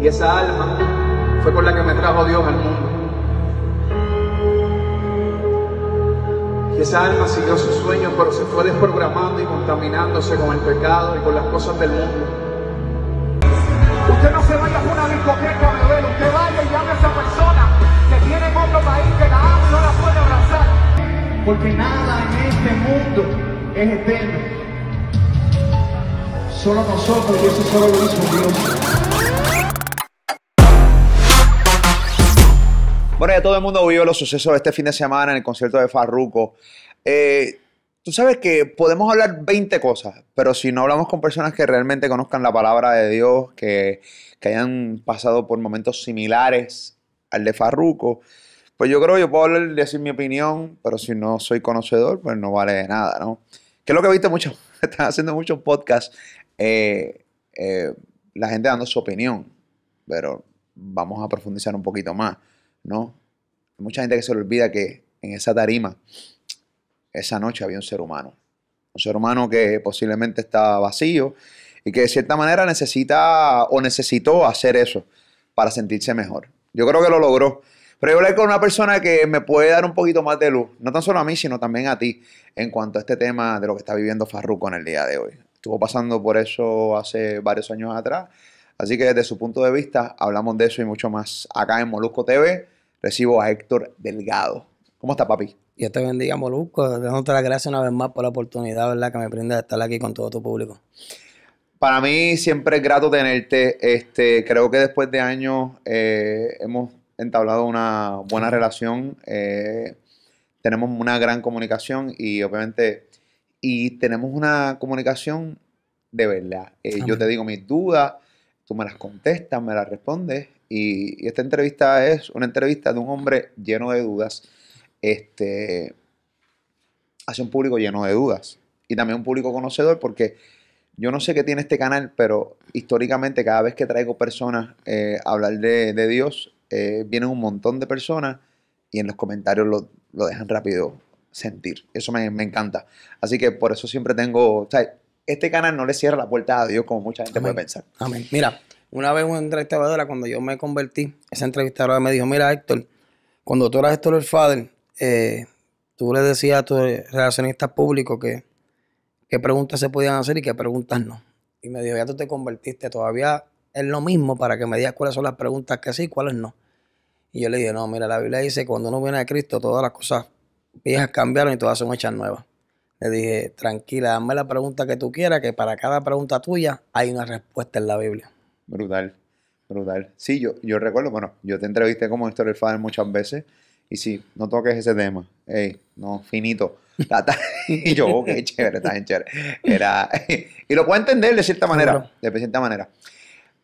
Y esa alma fue con la que me trajo Dios al mundo. Y esa alma siguió su sueño pero se fue desprogramando y contaminándose con el pecado y con las cosas del mundo. Usted no se vaya a una discoteca, beber, usted vaya y llame a esa persona que tiene en otro país, que la ama y no la puede abrazar. Porque nada en este mundo es eterno. Solo nosotros y eso solo lo hizo Dios. Bueno, ya todo el mundo vio los sucesos de este fin de semana en el concierto de Farruko. Eh, tú sabes que podemos hablar 20 cosas, pero si no hablamos con personas que realmente conozcan la palabra de Dios, que, hayan pasado por momentos similares al de Farruko, pues yo creo que yo puedo hablar, decir mi opinión, pero si no soy conocedor, pues no vale de nada, ¿no? Que es lo que he visto mucho, están haciendo muchos podcasts, eh, eh, la gente dando su opinión, pero vamos a profundizar un poquito más. ¿no? Hay mucha gente que se le olvida que en esa tarima, esa noche había un ser humano. Un ser humano que posiblemente estaba vacío y que de cierta manera necesita o necesitó hacer eso para sentirse mejor. Yo creo que lo logró. Pero yo hablé con una persona que me puede dar un poquito más de luz, no tan solo a mí, sino también a ti, en cuanto a este tema de lo que está viviendo Farruko en el día de hoy. Estuvo pasando por eso hace varios años atrás, así que desde su punto de vista hablamos de eso y mucho más acá en Molusco TV recibo a Héctor Delgado. ¿Cómo está, papi? Dios te bendiga, Molusco. Dándote las gracias una vez más por la oportunidad, ¿verdad? Que me brinda de estar aquí con todo tu público. Para mí siempre es grato tenerte. Este, creo que después de años eh, hemos entablado una buena relación. Eh, tenemos una gran comunicación y obviamente... Y tenemos una comunicación de verdad. Eh, yo te digo mis dudas, tú me las contestas, me las respondes y, esta entrevista es una entrevista de un hombre lleno de dudas, este, hacia un público lleno de dudas y también un público conocedor porque yo no sé qué tiene este canal, pero históricamente cada vez que traigo personas eh, a hablar de, Dios, eh, vienen un montón de personas y en los comentarios lo, lo dejan rápido sentir. Eso me, me, encanta. Así que por eso siempre tengo... O sea, este canal no le cierra la puerta a Dios como mucha gente puede pensar. Amén. Mira, una vez una entrevistadora, cuando yo me convertí, esa entrevistadora me dijo, mira Héctor, cuando tú eras Héctor el Father, eh, tú le decías a tu relacionistas público que qué preguntas se podían hacer y qué preguntas no. Y me dijo, ya tú te convertiste, todavía es lo mismo para que me digas cuáles son las preguntas que sí y cuáles no. Y yo le dije, no, mira, la Biblia dice, cuando uno viene a Cristo, todas las cosas viejas cambiaron y todas son hechas nuevas. Le dije, tranquila, dame la pregunta que tú quieras, que para cada pregunta tuya hay una respuesta en la Biblia. Brutal, brutal. Sí, yo, yo recuerdo, bueno, yo te entrevisté como historia del Fader muchas veces y sí, no toques ese tema. Ey, no, finito. y yo, qué chévere, está chévere. Era, y lo puedo entender de cierta manera, de cierta manera.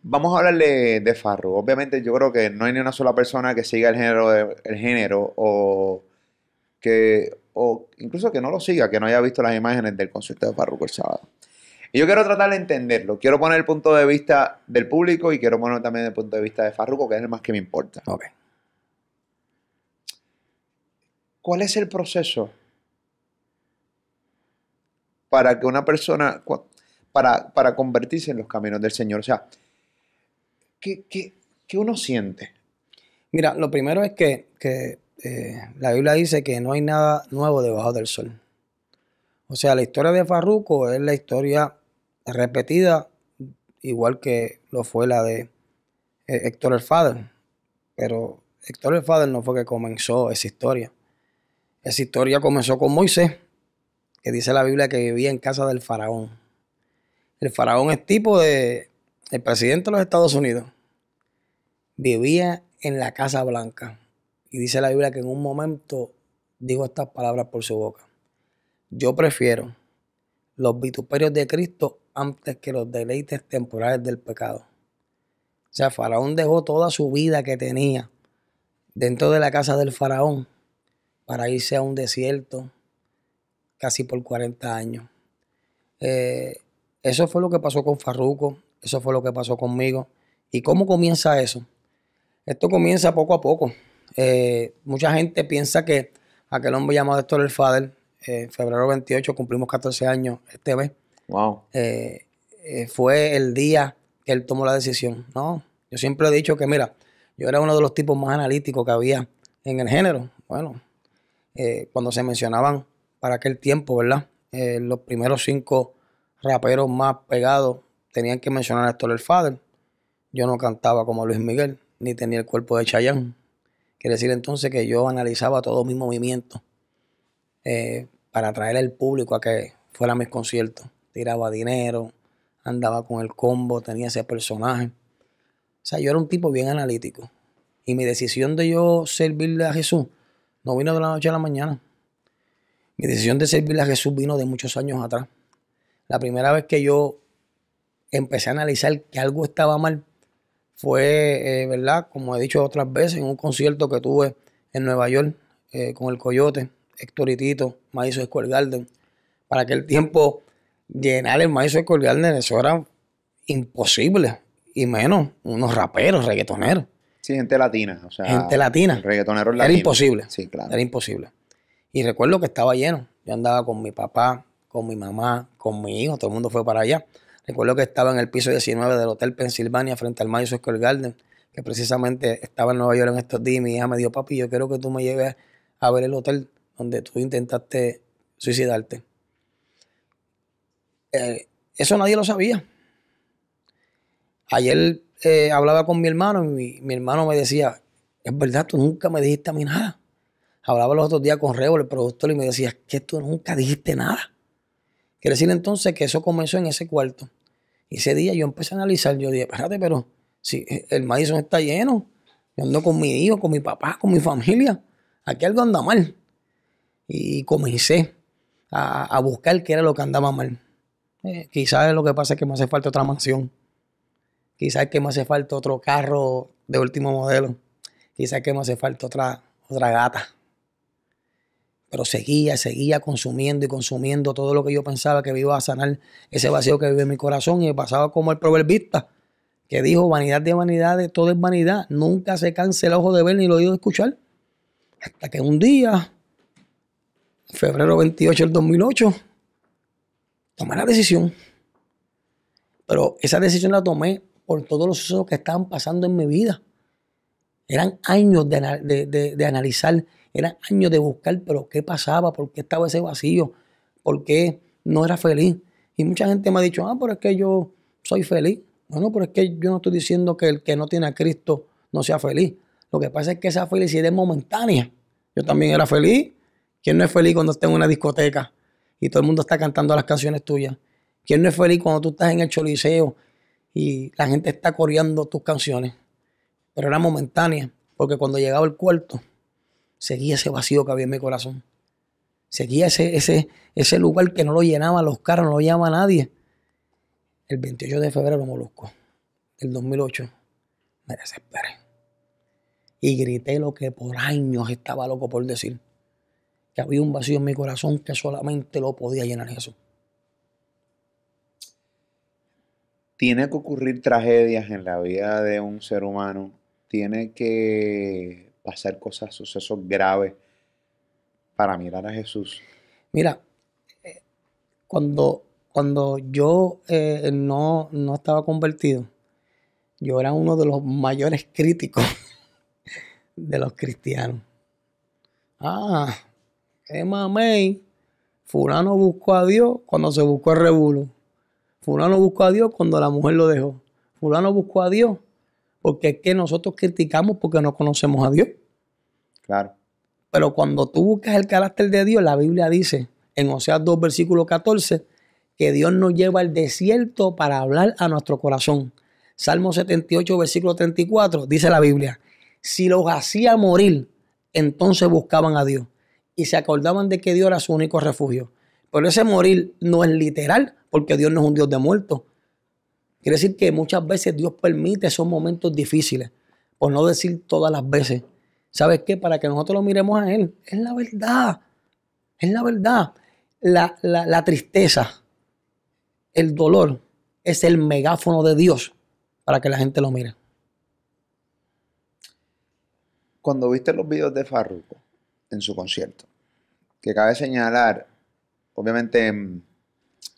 Vamos a hablarle de, farro Obviamente yo creo que no hay ni una sola persona que siga el género, el género o que o incluso que no lo siga, que no haya visto las imágenes del concierto de Farru por sábado. Y yo quiero tratar de entenderlo. Quiero poner el punto de vista del público y quiero poner también el punto de vista de Farruko, que es el más que me importa. ¿Cuál es el proceso para que una persona, para, para convertirse en los caminos del Señor? O sea, ¿qué, qué, uno siente? Mira, lo primero es que, eh, la Biblia dice que no hay nada nuevo debajo del sol. O sea, la historia de Farruco es la historia repetida, igual que lo fue la de eh, Héctor el Father. Pero Héctor el Father no fue que comenzó esa historia. Esa historia comenzó con Moisés, que dice la Biblia que vivía en casa del faraón. El faraón es tipo de el presidente de los Estados Unidos. Vivía en la Casa Blanca. Y dice la Biblia que en un momento dijo estas palabras por su boca. Yo prefiero los vituperios de Cristo antes que los deleites temporales del pecado. O sea, Faraón dejó toda su vida que tenía dentro de la casa del Faraón para irse a un desierto casi por 40 años. Eh, eso fue lo que pasó con Farruco, eso fue lo que pasó conmigo. ¿Y cómo comienza eso? Esto comienza poco a poco. Eh, mucha gente piensa que aquel hombre llamado Héctor El Fader en febrero 28 cumplimos 14 años este mes. Wow. Eh, eh, fue el día que él tomó la decisión. No, yo siempre he dicho que, mira, yo era uno de los tipos más analíticos que había en el género. Bueno, eh, cuando se mencionaban para aquel tiempo, ¿verdad? los primeros cinco raperos más pegados tenían que mencionar a Héctor El Fader. Yo no cantaba como Luis Miguel, ni tenía el cuerpo de Chayanne. Quiere decir entonces que yo analizaba todos mis movimientos eh, para atraer al público a que fuera a mis conciertos. Tiraba dinero, andaba con el combo, tenía ese personaje. O sea, yo era un tipo bien analítico. Y mi decisión de yo servirle a Jesús no vino de la noche a la mañana. Mi decisión de servirle a Jesús vino de muchos años atrás. La primera vez que yo empecé a analizar que algo estaba mal fue, eh, ¿verdad? Como he dicho otras veces, en un concierto que tuve en Nueva York eh, con el Coyote. Héctor y Tito, Garden. Para aquel tiempo, llenar el maíz Square Garden, eso era imposible. Y menos unos raperos, reggaetoneros. Sí, gente latina. O sea, gente latina. Reggaetoneros latinos. Era imposible. Sí, claro. Era imposible. Y recuerdo que estaba lleno. Yo andaba con mi papá, con mi mamá, con mi hijo, todo el mundo fue para allá. Recuerdo que estaba en el piso 19 del Hotel Pennsylvania frente al maíz Square Garden, que precisamente estaba en Nueva York en estos días y mi hija me dijo, papi, yo quiero que tú me lleves a ver el hotel donde tú intentaste suicidarte. Eh, eso nadie lo sabía. Ayer eh, hablaba con mi hermano y mi, hermano me decía, es verdad, tú nunca me dijiste a mí nada. Hablaba los otros días con Revo el productor, y me decía, que tú nunca dijiste nada. Quiere decir entonces que eso comenzó en ese cuarto. Y ese día yo empecé a analizar, yo dije, espérate, pero si eh, el Madison está lleno, yo ando con mi hijo, con mi papá, con mi familia, aquí algo anda mal y comencé a, buscar qué era lo que andaba mal. Eh, quizás lo que pasa es que me hace falta otra mansión. Quizás que me hace falta otro carro de último modelo. Quizás que me hace falta otra, gata. Pero seguía, seguía consumiendo y consumiendo todo lo que yo pensaba que iba a sanar ese vacío que vive en mi corazón. Y pasaba como el proverbista que dijo: vanidad de vanidades, todo es vanidad. Nunca se cansa el ojo de ver ni el oído de escuchar. Hasta que un día febrero 28 del 2008, tomé la decisión. Pero esa decisión la tomé por todos los sucesos que estaban pasando en mi vida. Eran años de, analizar, eran años de buscar, pero qué pasaba, por qué estaba ese vacío, por qué no era feliz. Y mucha gente me ha dicho, ah, pero es que yo soy feliz. Bueno, pero es que yo no estoy diciendo que el que no tiene a Cristo no sea feliz. Lo que pasa es que esa felicidad es momentánea. Yo también era feliz ¿Quién no es feliz cuando está en una discoteca y todo el mundo está cantando las canciones tuyas? ¿Quién no es feliz cuando tú estás en el choliseo y la gente está coreando tus canciones? Pero era momentánea, porque cuando llegaba el cuarto, seguía ese vacío que había en mi corazón. Seguía ese, ese, ese lugar que no lo llenaba los carros, no lo llenaba nadie. El 28 de febrero, Molusco, del 2008, me desesperé. Y grité lo que por años estaba loco por decir que había un vacío en mi corazón que solamente lo podía llenar Jesús. Tiene que ocurrir tragedias en la vida de un ser humano, tiene que pasar cosas, sucesos graves para mirar a Jesús. Mira, eh, cuando, cuando yo eh, no, no estaba convertido, yo era uno de los mayores críticos de los cristianos. Ah, Emma May, fulano buscó a Dios cuando se buscó el rebulo. Fulano buscó a Dios cuando la mujer lo dejó. Fulano buscó a Dios porque es que nosotros criticamos porque no conocemos a Dios. Claro. Pero cuando tú buscas el carácter de Dios, la Biblia dice en Oseas 2, versículo 14, que Dios nos lleva al desierto para hablar a nuestro corazón. Salmo 78, versículo 34, dice la Biblia, si los hacía morir, entonces buscaban a Dios y se acordaban de que Dios era su único refugio. Pero ese morir no es literal, porque Dios no es un Dios de muertos. Quiere decir que muchas veces Dios permite esos momentos difíciles, por no decir todas las veces. ¿Sabes qué? Para que nosotros lo miremos a Él. Es la verdad. Es la verdad. La, tristeza, el dolor, es el megáfono de Dios para que la gente lo mire. Cuando viste los videos de Farruko, en su concierto. Que cabe señalar, obviamente em,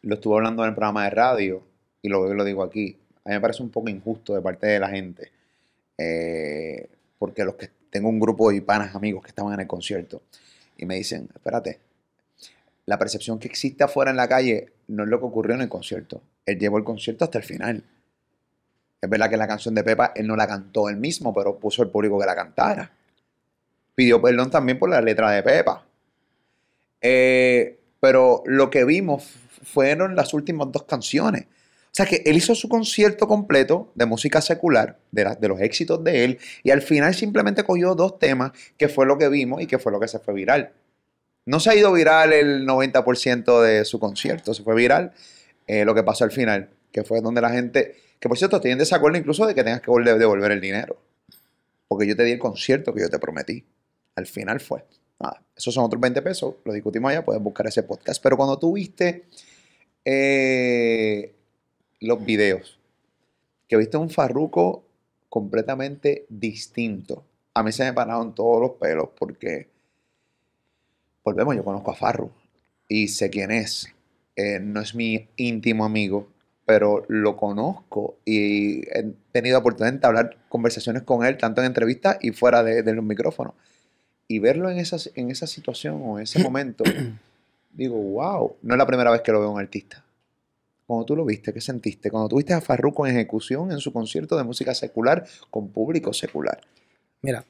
lo estuvo hablando en el programa de radio y lo, lo digo aquí, a mí me parece un poco injusto de parte de la gente, eh, porque los que tengo un grupo de panas amigos que estaban en el concierto y me dicen, espérate, la percepción que existe afuera en la calle no es lo que ocurrió en el concierto. Él llevó el concierto hasta el final. Es verdad que la canción de Pepa él no la cantó él mismo, pero puso el público que la cantara. Pidió perdón también por la letra de Pepa. Eh, pero lo que vimos fueron las últimas dos canciones. O sea que él hizo su concierto completo de música secular, de, los éxitos de él, y al final simplemente cogió dos temas, que fue lo que vimos y que fue lo que se fue viral. No se ha ido viral el 90% de su concierto, se fue viral eh, lo que pasó al final, que fue donde la gente, que por cierto, estoy en desacuerdo incluso de que tengas que devolver el dinero, porque yo te di el concierto que yo te prometí al final fue. Nada, esos son otros 20 pesos, lo discutimos allá, puedes buscar ese podcast. Pero cuando tú viste eh, los videos, que viste un farruco completamente distinto, a mí se me pararon todos los pelos porque, volvemos, yo conozco a Farru y sé quién es. Eh, no es mi íntimo amigo, pero lo conozco y he tenido oportunidad de hablar conversaciones con él, tanto en entrevistas y fuera de los micrófonos y verlo en esa, en esa situación o en ese momento, digo, wow, no es la primera vez que lo veo un artista. Cuando tú lo viste, ¿qué sentiste? Cuando tuviste a Farruko en ejecución en su concierto de música secular con público secular. Mira,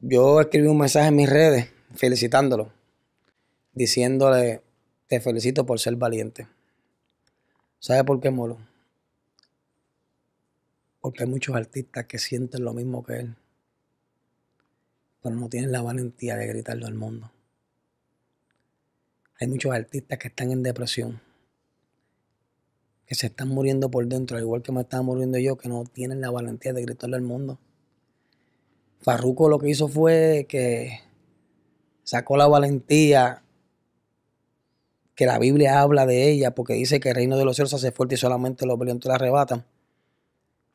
yo escribí un mensaje en mis redes felicitándolo, diciéndole, te felicito por ser valiente. ¿Sabes por qué, Molo? Porque hay muchos artistas que sienten lo mismo que él pero no tienen la valentía de gritarlo al mundo. Hay muchos artistas que están en depresión, que se están muriendo por dentro, al igual que me estaba muriendo yo, que no tienen la valentía de gritarlo al mundo. Farruko lo que hizo fue que sacó la valentía que la Biblia habla de ella, porque dice que el reino de los cielos hace fuerte y solamente los violentos la arrebatan,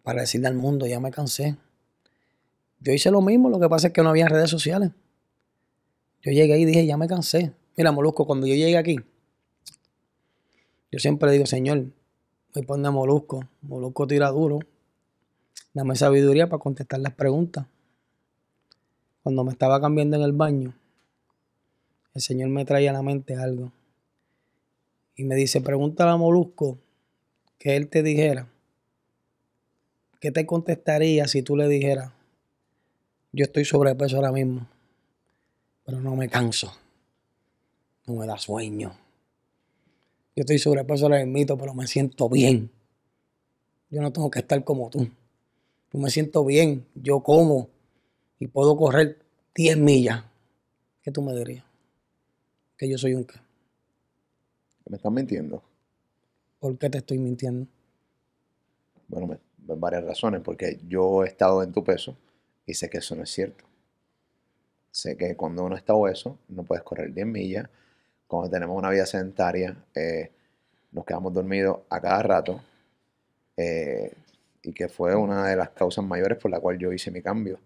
para decirle al mundo, ya me cansé, yo hice lo mismo, lo que pasa es que no había redes sociales. Yo llegué y dije, ya me cansé. Mira, Molusco, cuando yo llegué aquí, yo siempre digo, Señor, me pone Molusco. Molusco tira duro. Dame sabiduría para contestar las preguntas. Cuando me estaba cambiando en el baño, el Señor me traía a la mente algo. Y me dice, pregúntale a Molusco que él te dijera. ¿Qué te contestaría si tú le dijeras, yo estoy sobrepeso ahora mismo, pero no me canso. No me da sueño. Yo estoy sobrepeso ahora mismo, pero me siento bien. Yo no tengo que estar como tú. Yo me siento bien, yo como y puedo correr 10 millas. ¿Qué tú me dirías? Que yo soy un qué. Me estás mintiendo. ¿Por qué te estoy mintiendo? Bueno, varias razones, porque yo he estado en tu peso y sé que eso no es cierto. Sé que cuando uno está hueso no puedes correr 10 millas. Cuando tenemos una vida sedentaria, eh, nos quedamos dormidos a cada rato. Eh, y que fue una de las causas mayores por la cual yo hice mi cambio.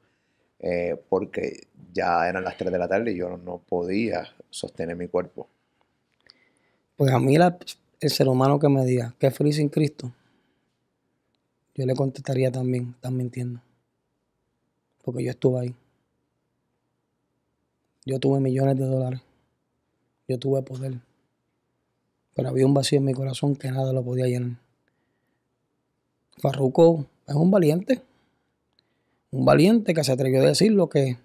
Eh, porque ya eran las 3 de la tarde y yo no podía sostener mi cuerpo. Pues a mí el ser humano que me diga, ¿qué feliz sin Cristo? Yo le contestaría también, estás mintiendo porque yo estuve ahí. Yo tuve millones de dólares. Yo tuve poder. Pero había un vacío en mi corazón que nada lo podía llenar. Farruko es un valiente. Un valiente que se atrevió a decir lo que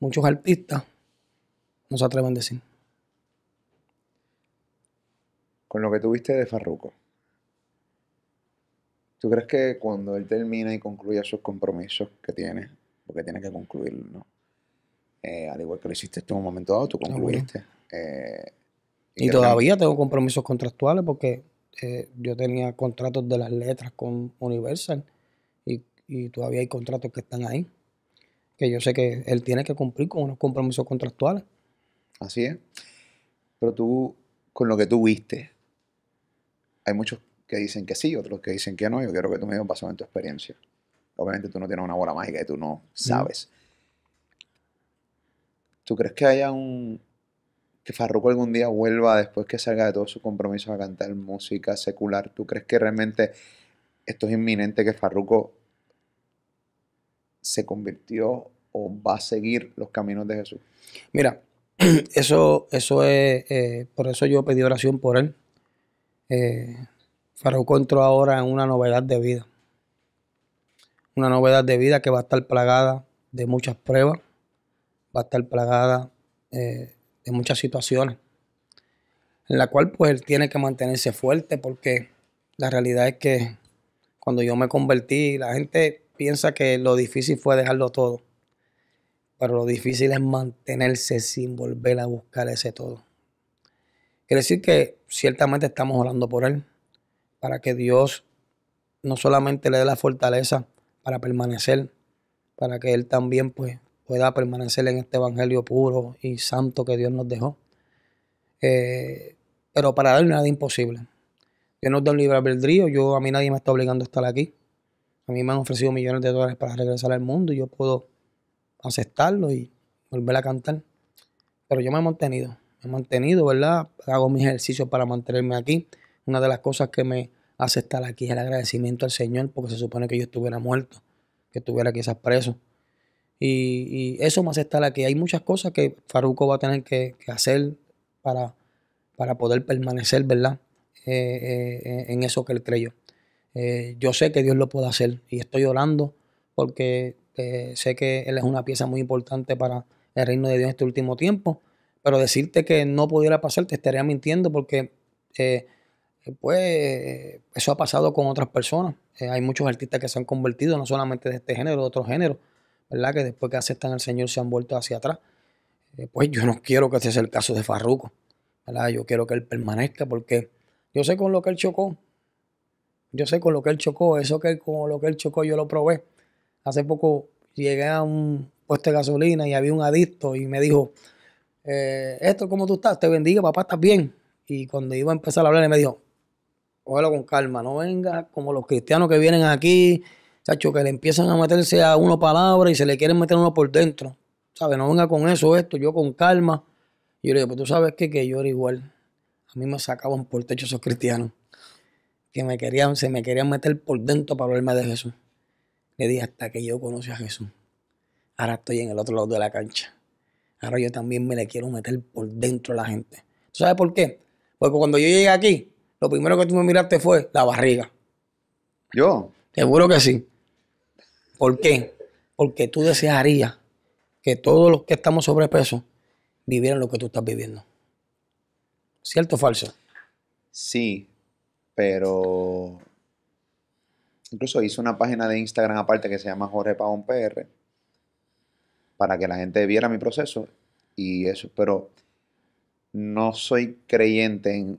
muchos artistas no se atreven a decir. Con lo que tuviste de Farruko, ¿tú crees que cuando él termina y concluya sus compromisos que tiene, porque tienes que concluir, ¿no? Eh, al igual que lo hiciste tú en un momento dado, tú ah, concluiste. Eh, y, todavía tengo compromisos contractuales porque eh, yo tenía contratos de las letras con Universal y, todavía hay contratos que están ahí. Que yo sé que él tiene que cumplir con unos compromisos contractuales. Así es. Pero tú, con lo que tú viste, hay muchos que dicen que sí, otros que dicen que no. Yo quiero que tú me digas pasado en tu experiencia. Obviamente tú no tienes una bola mágica y tú no sabes. ¿Tú crees que haya un... que Farruko algún día vuelva después que salga de todos sus compromisos a cantar música secular? ¿Tú crees que realmente esto es inminente que Farruko se convirtió o va a seguir los caminos de Jesús? Mira, eso, eso es, eh, por eso yo pedí oración por él. Eh, Farruko entró ahora en una novedad de vida una novedad de vida que va a estar plagada de muchas pruebas, va a estar plagada eh, de muchas situaciones, en la cual pues él tiene que mantenerse fuerte porque la realidad es que cuando yo me convertí, la gente piensa que lo difícil fue dejarlo todo, pero lo difícil es mantenerse sin volver a buscar ese todo. Quiere decir que ciertamente estamos orando por él, para que Dios no solamente le dé la fortaleza, para permanecer, para que él también pues, pueda permanecer en este evangelio puro y santo que Dios nos dejó. Eh, pero para él nada imposible. Dios nos da un libre albedrío, yo, a mí nadie me está obligando a estar aquí. A mí me han ofrecido millones de dólares para regresar al mundo y yo puedo aceptarlo y volver a cantar. Pero yo me he mantenido, me he mantenido, ¿verdad? Hago mis ejercicios para mantenerme aquí. Una de las cosas que me hace estar aquí el agradecimiento al Señor, porque se supone que yo estuviera muerto, que estuviera quizás preso. Y, y eso más está estar aquí. Hay muchas cosas que Faruco va a tener que, hacer para, para, poder permanecer, ¿verdad? Eh, eh, eh, en eso que él creyó. yo sé que Dios lo puede hacer y estoy orando porque sé que Él es una pieza muy importante para el reino de Dios en este último tiempo. Pero decirte que no pudiera pasar te estaría mintiendo porque eh, pues eso ha pasado con otras personas. Eh, hay muchos artistas que se han convertido, no solamente de este género, de otro género, ¿verdad? Que después que aceptan al Señor se han vuelto hacia atrás. Eh, pues yo no quiero que ese sea el caso de Farruko, ¿verdad? Yo quiero que él permanezca porque yo sé con lo que él chocó. Yo sé con lo que él chocó, eso que con lo que él chocó yo lo probé. Hace poco llegué a un puesto de gasolina y había un adicto y me dijo, esto, ¿cómo tú estás? Te bendiga, papá, ¿estás bien? Y cuando iba a empezar a hablar, él me dijo, Ojalá con calma, no venga como los cristianos que vienen aquí, chacho, que le empiezan a meterse a uno palabra y se le quieren meter uno por dentro. ¿Sabes? No venga con eso, esto, yo con calma. Y yo le digo, pues tú sabes qué? que yo era igual. A mí me sacaban por techo esos cristianos. Que me querían, se me querían meter por dentro para hablarme de Jesús. Le dije, hasta que yo conocí a Jesús. Ahora estoy en el otro lado de la cancha. Ahora yo también me le quiero meter por dentro a la gente. ¿Tú sabes por qué? Porque cuando yo llegué aquí, lo primero que tú me miraste fue la barriga. ¿Yo? Seguro que sí. ¿Por qué? Porque tú desearías que todos los que estamos sobrepeso vivieran lo que tú estás viviendo. ¿Cierto o falso? Sí, pero incluso hice una página de Instagram aparte que se llama Jorge Pavón PR para que la gente viera mi proceso y eso, pero no soy creyente en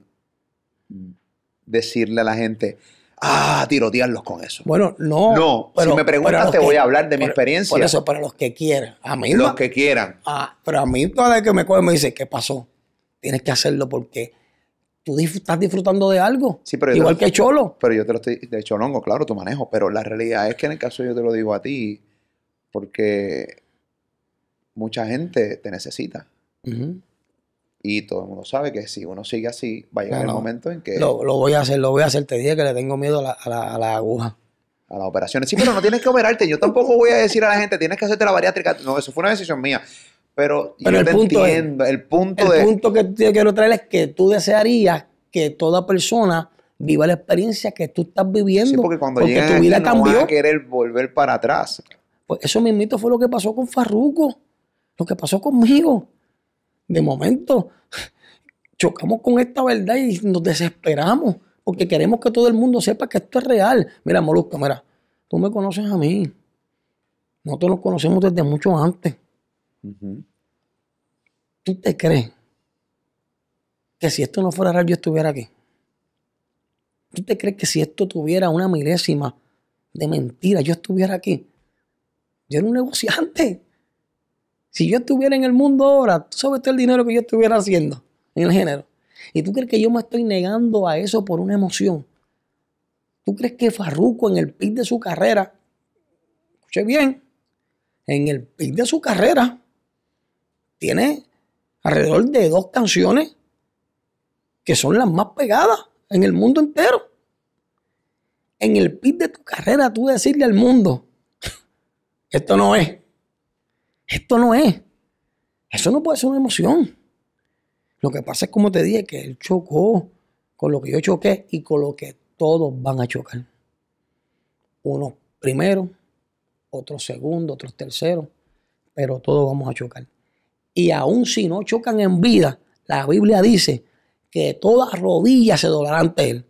decirle a la gente, ah, tirotearlos con eso. Bueno, no. No, pero, si me preguntas te voy a hablar de mi experiencia. Por eso, para los que quieran. A mí los que quieran. Ah, pero a mí toda vez que me coge me dice, ¿qué pasó? Tienes que hacerlo porque tú estás disfrutando de algo. Sí, pero igual que Cholo. Pero yo te lo estoy, de Cholongo, claro, tu manejo. Pero la realidad es que en el caso yo te lo digo a ti, porque mucha gente te necesita. Y todo el mundo sabe que si uno sigue así, va a llegar el momento en que... Lo, voy a hacer, lo voy a hacer. Te dije que le tengo miedo a la, a a aguja. A las operaciones. Sí, pero no tienes que operarte. Yo tampoco voy a decir a la gente, tienes que hacerte la bariátrica. No, eso fue una decisión mía. Pero, yo el punto entiendo. el punto, que quiero traer es que tú desearías que toda persona viva la experiencia que tú estás viviendo. Sí, porque cuando porque tu vida vas a querer volver para atrás. Pues eso mismito fue lo que pasó con Farruko, lo que pasó conmigo de momento chocamos con esta verdad y nos desesperamos porque queremos que todo el mundo sepa que esto es real. Mira, Molusco, mira, tú me conoces a mí. Nosotros nos conocemos desde mucho antes. ¿Tú te crees que si esto no fuera real yo estuviera aquí? ¿Tú te crees que si esto tuviera una milésima de mentira yo estuviera aquí? Yo era un negociante. Si yo estuviera en el mundo ahora, tú sabes todo el dinero que yo estuviera haciendo en el género. ¿Y tú crees que yo me estoy negando a eso por una emoción? ¿Tú crees que Farruko en el pic de su carrera, escuché bien, en el pic de su carrera, tiene alrededor de dos canciones que son las más pegadas en el mundo entero? En el pit de tu carrera, tú decirle al mundo, esto no es. Esto no es. Eso no puede ser una emoción. Lo que pasa es, como te dije, que él chocó con lo que yo choqué y con lo que todos van a chocar. Unos primero, otros segundo, otros tercero, pero todos vamos a chocar. Y aún si no chocan en vida, la Biblia dice que todas rodillas se doblarán ante Él.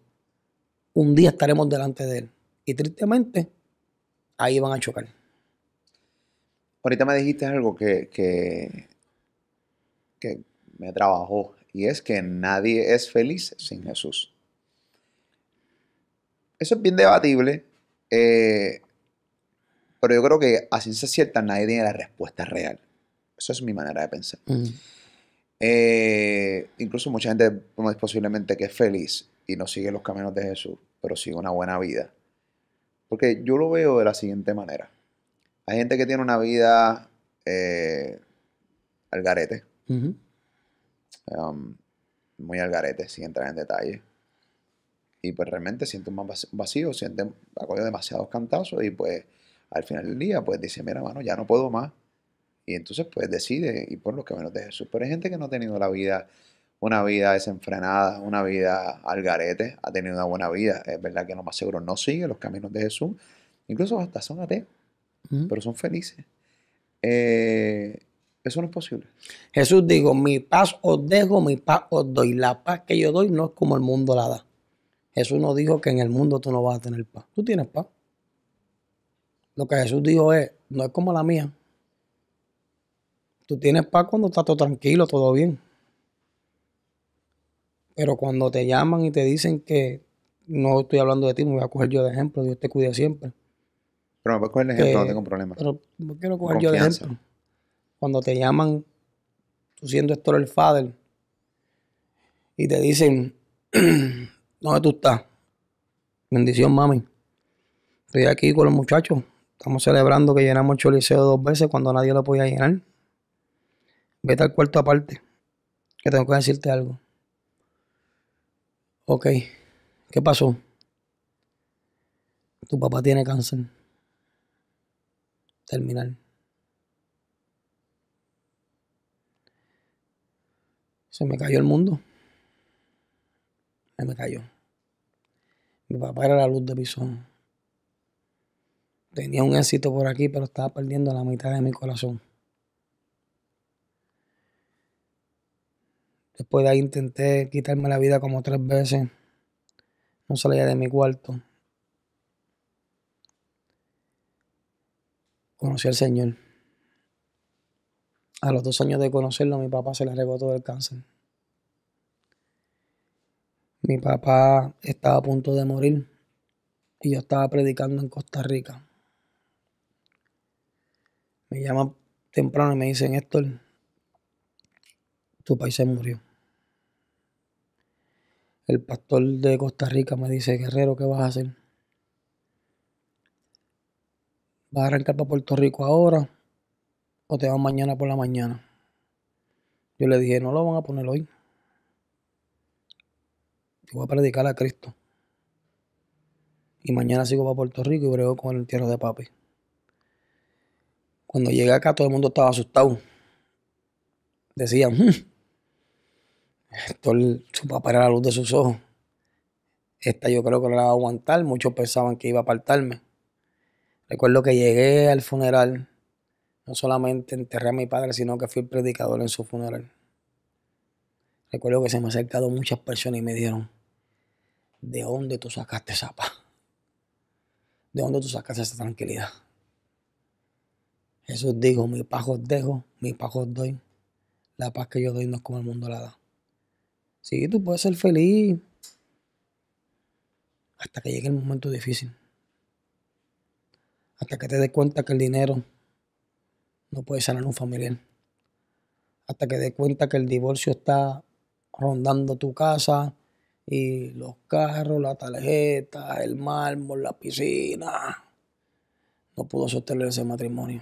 Un día estaremos delante de Él. Y tristemente, ahí van a chocar. Ahorita me dijiste algo que, que, me trabajó y es que nadie es feliz sin Jesús. Eso es bien debatible, eh, pero yo creo que a ciencia cierta nadie tiene la respuesta real. Eso es mi manera de pensar. Eh, incluso mucha gente no es pues, posiblemente que es feliz y no sigue los caminos de Jesús, pero sigue una buena vida. Porque yo lo veo de la siguiente manera. Hay gente que tiene una vida eh, al garete. Um, muy al garete, sin entrar en detalle. Y pues realmente siente un vacío, siente acogido demasiados cantazos y pues al final del día pues dice, mira, mano, ya no puedo más. Y entonces pues decide y por los caminos de Jesús. Pero hay gente que no ha tenido la vida, una vida desenfrenada, una vida al garete, ha tenido una buena vida. Es verdad que lo más seguro no sigue los caminos de Jesús. Incluso hasta son ateos pero son felices. Eh, eso no es posible. Jesús dijo, mi paz os dejo, mi paz os doy. La paz que yo doy no es como el mundo la da. Jesús no dijo que en el mundo tú no vas a tener paz. Tú tienes paz. Lo que Jesús dijo es, no es como la mía. Tú tienes paz cuando estás todo tranquilo, todo bien. Pero cuando te llaman y te dicen que no estoy hablando de ti, me voy a coger yo de ejemplo, Dios te cuide siempre pero no eh, tengo problema. Pero quiero coger yo de Cuando te llaman, tú siendo esto el Fader, y te dicen, ¿dónde tú estás? Bendición, mami. Estoy aquí con los muchachos. Estamos celebrando que llenamos el choliseo dos veces cuando nadie lo podía llenar. Vete al cuarto aparte, que tengo que decirte algo. Ok, ¿qué pasó? Tu papá tiene cáncer. Terminar. Se me cayó el mundo. Se me cayó. Mi papá era la luz de pisón. Tenía un éxito por aquí, pero estaba perdiendo la mitad de mi corazón. Después de ahí intenté quitarme la vida como tres veces. No salía de mi cuarto. Conocí al Señor. A los dos años de conocerlo, mi papá se le todo el cáncer. Mi papá estaba a punto de morir y yo estaba predicando en Costa Rica. Me llama temprano y me dicen, Héctor, tu país se murió. El pastor de Costa Rica me dice, Guerrero, ¿qué vas a hacer? ¿Vas a arrancar para Puerto Rico ahora o te vas mañana por la mañana? Yo le dije, no lo van a poner hoy. Yo voy a predicar a Cristo. Y mañana sigo para Puerto Rico y brego con el entierro de papi. Cuando llegué acá todo el mundo estaba asustado. Decían, hmm, esto su papá era la luz de sus ojos. Esta yo creo que no la va a aguantar. Muchos pensaban que iba a apartarme. Recuerdo que llegué al funeral, no solamente enterré a mi padre, sino que fui el predicador en su funeral. Recuerdo que se me acercaron muchas personas y me dijeron, ¿de dónde tú sacaste esa paz? ¿De dónde tú sacaste esa tranquilidad? Jesús dijo, mi paz os dejo, mi paz os doy. La paz que yo doy no es como el mundo la da. Sí, tú puedes ser feliz hasta que llegue el momento difícil hasta que te des cuenta que el dinero no puede sanar un familiar, hasta que des cuenta que el divorcio está rondando tu casa y los carros, la tarjeta, el mármol, la piscina. No pudo sostener ese matrimonio.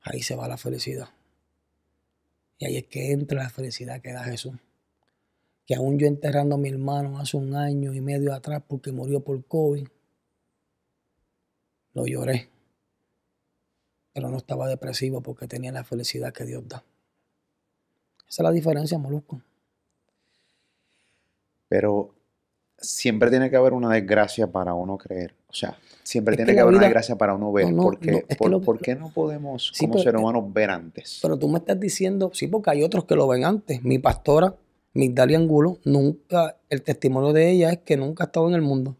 Ahí se va la felicidad. Y ahí es que entra la felicidad que da Jesús. Que aún yo enterrando a mi hermano hace un año y medio atrás porque murió por COVID, lo lloré. Pero no estaba depresivo porque tenía la felicidad que Dios da. Esa es la diferencia, Molusco. Pero siempre tiene que haber una desgracia para uno creer. O sea, siempre tiene que, haber una desgracia para uno ver. porque, por, qué no podemos, como seres humanos, ver antes? Pero tú me estás diciendo, sí, porque hay otros que lo ven antes. Mi pastora, Migdalia Angulo, nunca, el testimonio de ella es que nunca ha estado en el mundo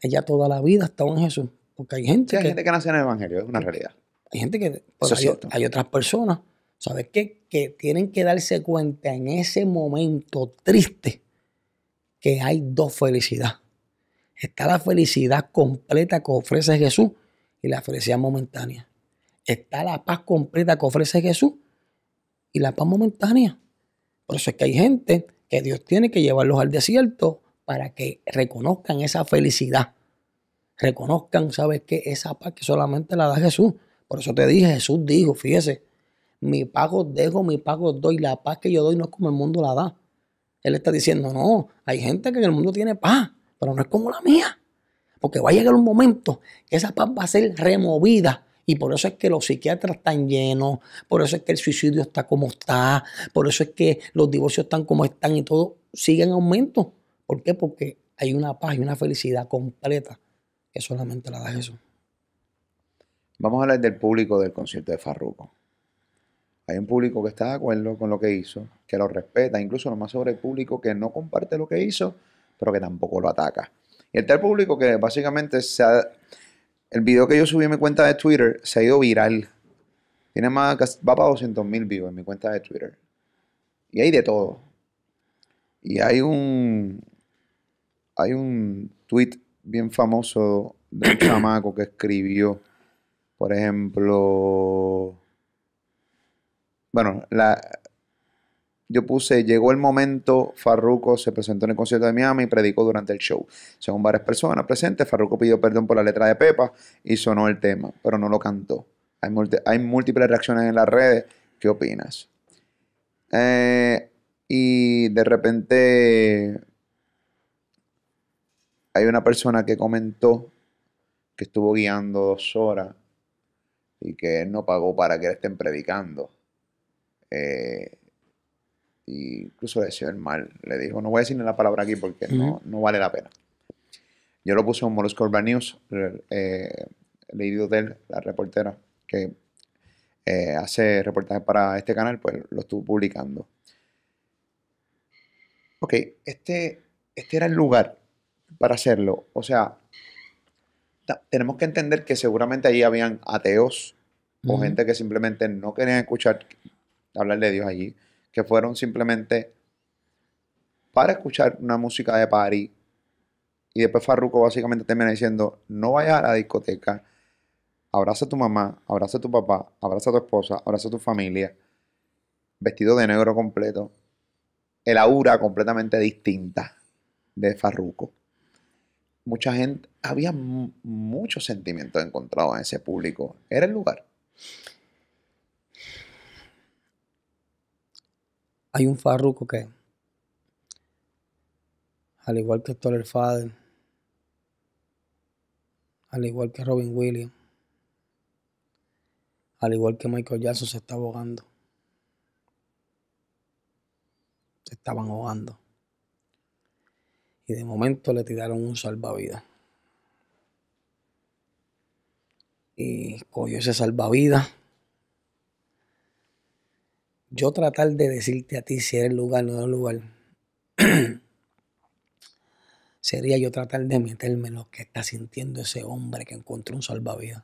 ella toda la vida estado en Jesús. Porque hay gente, que... hay gente que nace en el Evangelio, es una realidad. Hay gente que... hay, hay, otras personas, ¿sabes qué? Que tienen que darse cuenta en ese momento triste que hay dos felicidades. Está la felicidad completa que ofrece Jesús y la felicidad momentánea. Está la paz completa que ofrece Jesús y la paz momentánea. Por eso es que hay gente que Dios tiene que llevarlos al desierto para que reconozcan esa felicidad. Reconozcan, ¿sabes qué? Esa paz que solamente la da Jesús. Por eso te dije, Jesús dijo, fíjese, mi pago dejo, mi pago doy. La paz que yo doy no es como el mundo la da. Él está diciendo, no, hay gente que en el mundo tiene paz, pero no es como la mía. Porque va a llegar un momento que esa paz va a ser removida. Y por eso es que los psiquiatras están llenos, por eso es que el suicidio está como está, por eso es que los divorcios están como están y todo sigue en aumento. ¿Por qué? Porque hay una paz y una felicidad completa que solamente la da eso. Vamos a hablar del público del concierto de Farruko. Hay un público que está de acuerdo con lo que hizo, que lo respeta, incluso lo más sobre el público que no comparte lo que hizo, pero que tampoco lo ataca. Y el el público que básicamente se ha, el video que yo subí en mi cuenta de Twitter se ha ido viral. Tiene más, va para 200.000 mil views en mi cuenta de Twitter. Y hay de todo. Y hay un, hay un tweet bien famoso de un chamaco que escribió, por ejemplo, bueno, la, yo puse, llegó el momento, Farruko se presentó en el concierto de Miami y predicó durante el show. Según varias personas presentes, Farruko pidió perdón por la letra de Pepa y sonó el tema, pero no lo cantó. Hay, múltiples reacciones en las redes. ¿Qué opinas? Eh, y de repente hay una persona que comentó que estuvo guiando dos horas y que él no pagó para que le estén predicando. Eh, incluso le decía el mal, le dijo, no voy a ni la palabra aquí porque no, vale la pena. Yo lo puse en Molusco Urban News, eh, Lady Hotel, la reportera que eh, hace reportajes para este canal, pues lo estuvo publicando. Ok, este, este era el lugar para hacerlo. O sea, tenemos que entender que seguramente allí habían ateos o gente que simplemente no querían escuchar hablar de Dios allí, que fueron simplemente para escuchar una música de party. Y después Farruko básicamente termina diciendo, no vayas a la discoteca, abraza a tu mamá, abraza a tu papá, abraza a tu esposa, abraza a tu familia, vestido de negro completo, el aura completamente distinta de Farruko mucha gente, había muchos sentimientos encontrados en ese público. Era el lugar. Hay un farruco que, al igual que Toler al igual que Robin Williams, al igual que Michael Jackson, se está ahogando. Se estaban ahogando y de momento le tiraron un salvavidas. Y cogió ese salvavidas. Yo tratar de decirte a ti si eres lugar o no eres lugar sería yo tratar de meterme en lo que está sintiendo ese hombre que encontró un salvavidas.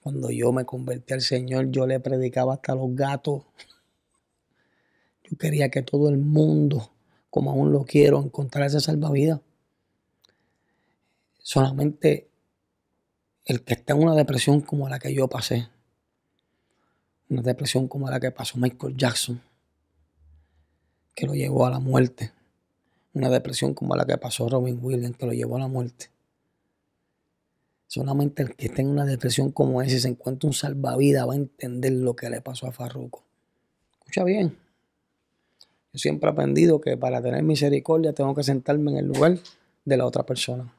Cuando yo me convertí al Señor, yo le predicaba hasta los gatos. Yo quería que todo el mundo como aún lo quiero, encontrar ese salvavidas. Solamente el que está en una depresión como la que yo pasé, una depresión como la que pasó Michael Jackson, que lo llevó a la muerte, una depresión como la que pasó Robin Williams, que lo llevó a la muerte. Solamente el que esté en una depresión como esa y se encuentra un salvavidas va a entender lo que le pasó a Farruko. Escucha bien. Yo siempre he aprendido que para tener misericordia tengo que sentarme en el lugar de la otra persona.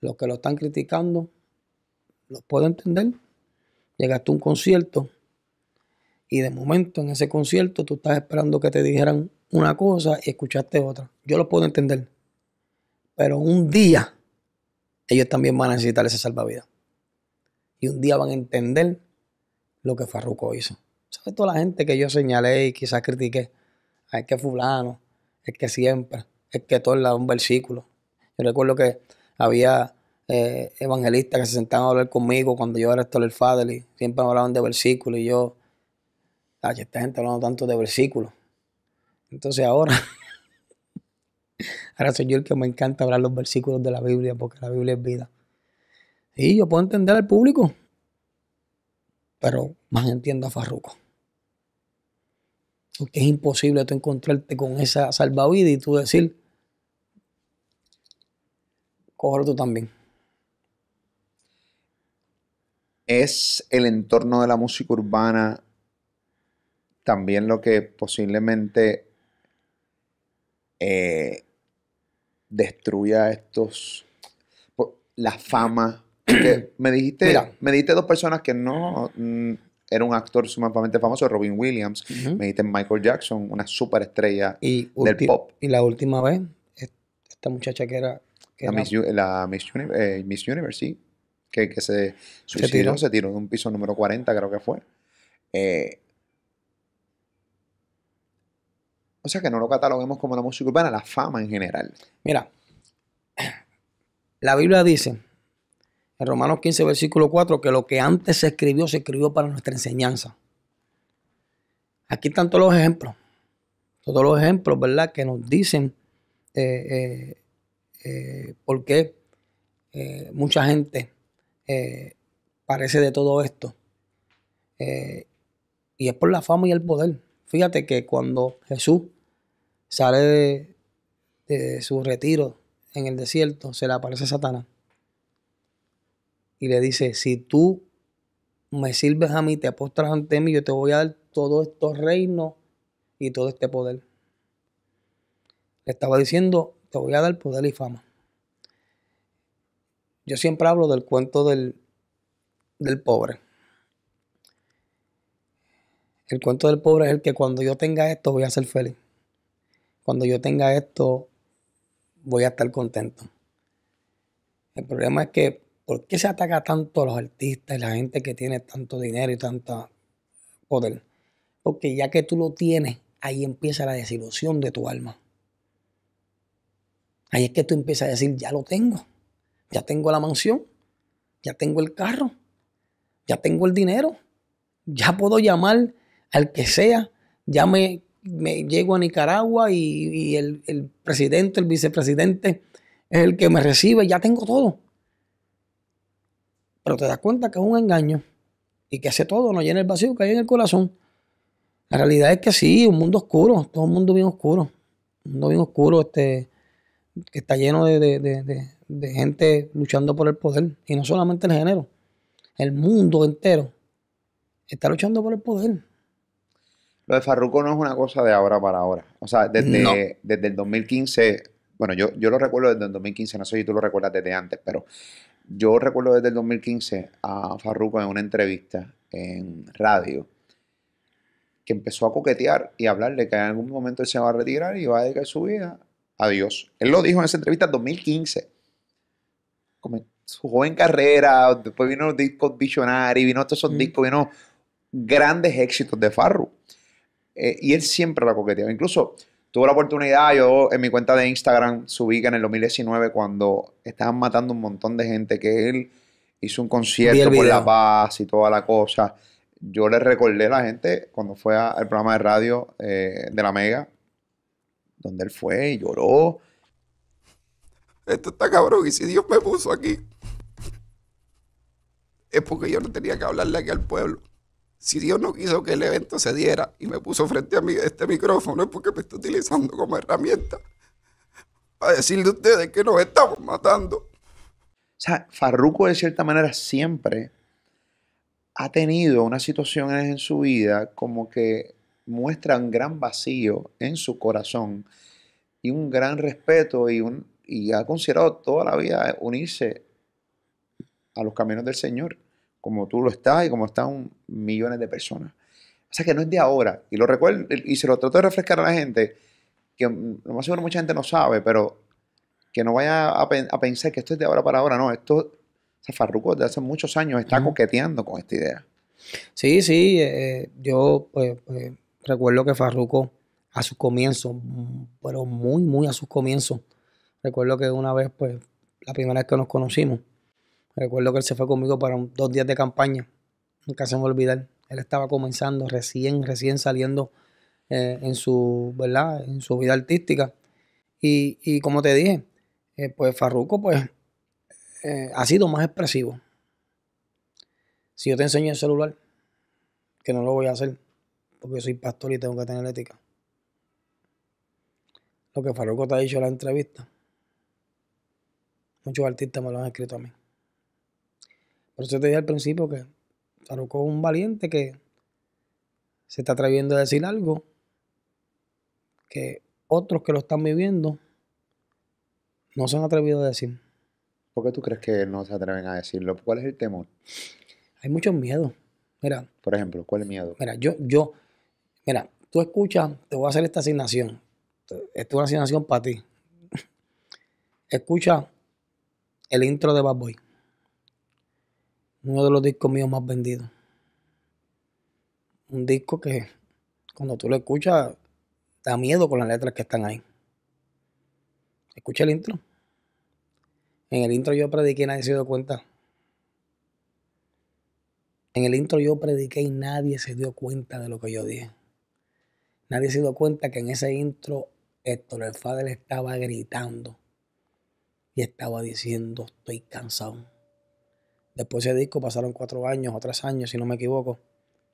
Los que lo están criticando, los puedo entender. Llegaste a un concierto y de momento en ese concierto tú estás esperando que te dijeran una cosa y escuchaste otra. Yo lo puedo entender. Pero un día ellos también van a necesitar esa salvavidas. Y un día van a entender lo que Farruko hizo. ¿Sabes toda la gente que yo señalé y quizás critiqué? es que fulano, es que siempre, es que todo es un versículo. Yo recuerdo que había eh, evangelistas que se sentaban a hablar conmigo cuando yo era todo el Father y siempre me hablaban de versículos y yo, ay, ah, esta gente hablando tanto de versículos. Entonces ahora, ahora soy yo el que me encanta hablar los versículos de la Biblia porque la Biblia es vida. Y yo puedo entender al público, pero más entiendo a Farruco. Porque es imposible tú encontrarte con esa salvavidas y tú decir, cógelo tú también. ¿Es el entorno de la música urbana también lo que posiblemente eh, destruya estos la fama? Porque me dijiste, me dijiste dos personas que no, mm, era un actor sumamente famoso, Robin Williams, me dijiste Michael Jackson, una superestrella y del pop. Y la última vez, esta muchacha que era... la, eh, Miss, Universe, sí, que, se suicidó, se tiró. se de un piso número 40 creo que fue. Eh, o sea que no lo cataloguemos como la música urbana, la fama en general. Mira, la Biblia dice en Romanos 15, versículo 4, que lo que antes se escribió, se escribió para nuestra enseñanza. Aquí están todos los ejemplos, todos los ejemplos, ¿verdad?, que nos dicen eh, eh, eh, por qué mucha gente parece de todo esto. y es por la fama y el poder. Fíjate que cuando Jesús sale de, de su retiro en el desierto, se le aparece Satanás y le dice, si tú me sirves a mí, te apostras ante mí, yo te voy a dar todo estos reinos y todo este poder. Le estaba diciendo, te voy a dar poder y fama. Yo siempre hablo del cuento del, del pobre. El cuento del pobre es el que cuando yo tenga esto voy a ser feliz. Cuando yo tenga esto voy a estar contento. El problema es que ¿Por qué se ataca tanto a los artistas y la gente que tiene tanto dinero y tanto poder? Porque ya que tú lo tienes, ahí empieza la desilusión de tu alma. Ahí es que tú empiezas a decir, ya lo tengo, ya tengo la mansión, ya tengo el carro, ya tengo el dinero, ya puedo llamar al que sea, ya me, llego a Nicaragua y, el, el presidente, el vicepresidente es el que me recibe, ya tengo todo. Pero te das cuenta que es un engaño y que hace todo no llena el vacío que hay en el corazón. La realidad es que sí, un mundo oscuro, todo un mundo bien oscuro. Un mundo bien oscuro este, que está lleno de, gente luchando por el poder. Y no solamente el género, el mundo entero está luchando por el poder. Lo de Farruko no es una cosa de ahora para ahora. O sea, desde, el 2015, bueno, yo, yo lo recuerdo desde el 2015, no sé si tú lo recuerdas desde antes, pero yo recuerdo desde el 2015 a Farruko en una entrevista en radio que empezó a coquetear y hablarle que en algún momento él se va a retirar y va a dedicar su vida a Dios. Él lo dijo en esa entrevista en 2015. Como su joven carrera, después vino los discos Visionary, vino todos esos mm. discos, vino grandes éxitos de Farru. Eh, y él siempre la coqueteaba. Incluso Tuve la oportunidad, yo en mi cuenta de Instagram subí que en el 2019 cuando estaban matando un montón de gente, que él hizo un concierto por la paz y toda la cosa. Yo le recordé a la gente cuando fue al programa de radio eh, de la Mega, donde él fue y lloró. Esto está cabrón, y si Dios me puso aquí, es porque yo no tenía que hablarle aquí al pueblo si Dios no quiso que el evento se diera y me puso frente a mí este micrófono es porque me está utilizando como herramienta para decirle a ustedes que nos estamos matando. O sea, Farruko de cierta manera siempre ha tenido unas situaciones en su vida como que muestra un gran vacío en su corazón y un gran respeto y, un, y ha considerado toda la vida unirse a los caminos del Señor como tú lo estás y como están millones de personas. O sea que no es de ahora. Y lo recuerdo, y se lo trato de refrescar a la gente, que mm, lo más seguro mucha gente no sabe, pero que no vaya a, pensar que esto es de ahora para ahora. No, esto, o sea, Farruko desde hace muchos años está coqueteando con esta idea. Sí, sí. Eh, yo pues, pues, recuerdo que Farruko a sus comienzos, mm, pero muy, muy a sus comienzos. Recuerdo que una vez, pues, la primera vez que nos conocimos, Recuerdo que él se fue conmigo para dos días de campaña. Nunca se me olvidar. Él estaba comenzando, recién, recién saliendo eh, en su, ¿verdad? En su vida artística. Y, como te dije, eh, pues Farruco, pues, eh, ha sido más expresivo. Si yo te enseño el celular, que no lo voy a hacer, porque soy pastor y tengo que tener ética. Lo que Farruco te ha dicho en la entrevista. Muchos artistas me lo han escrito a mí. Por eso te dije al principio que Taroco es un valiente que se está atreviendo a decir algo que otros que lo están viviendo no se han atrevido a decir. ¿Por qué tú crees que no se atreven a decirlo? ¿Cuál es el temor? Hay muchos miedos. Mira. Por ejemplo, ¿cuál es el miedo? Mira, yo, yo, mira, tú escuchas, te voy a hacer esta asignación. Esta es una asignación para ti. Escucha el intro de Bad Boy uno de los discos míos más vendidos. Un disco que cuando tú lo escuchas da miedo con las letras que están ahí. Escucha el intro. En el intro yo prediqué y nadie se dio cuenta. En el intro yo prediqué y nadie se dio cuenta de lo que yo dije. Nadie se dio cuenta que en ese intro Héctor el estaba gritando y estaba diciendo estoy cansado. Después de ese disco pasaron cuatro años o tres años, si no me equivoco,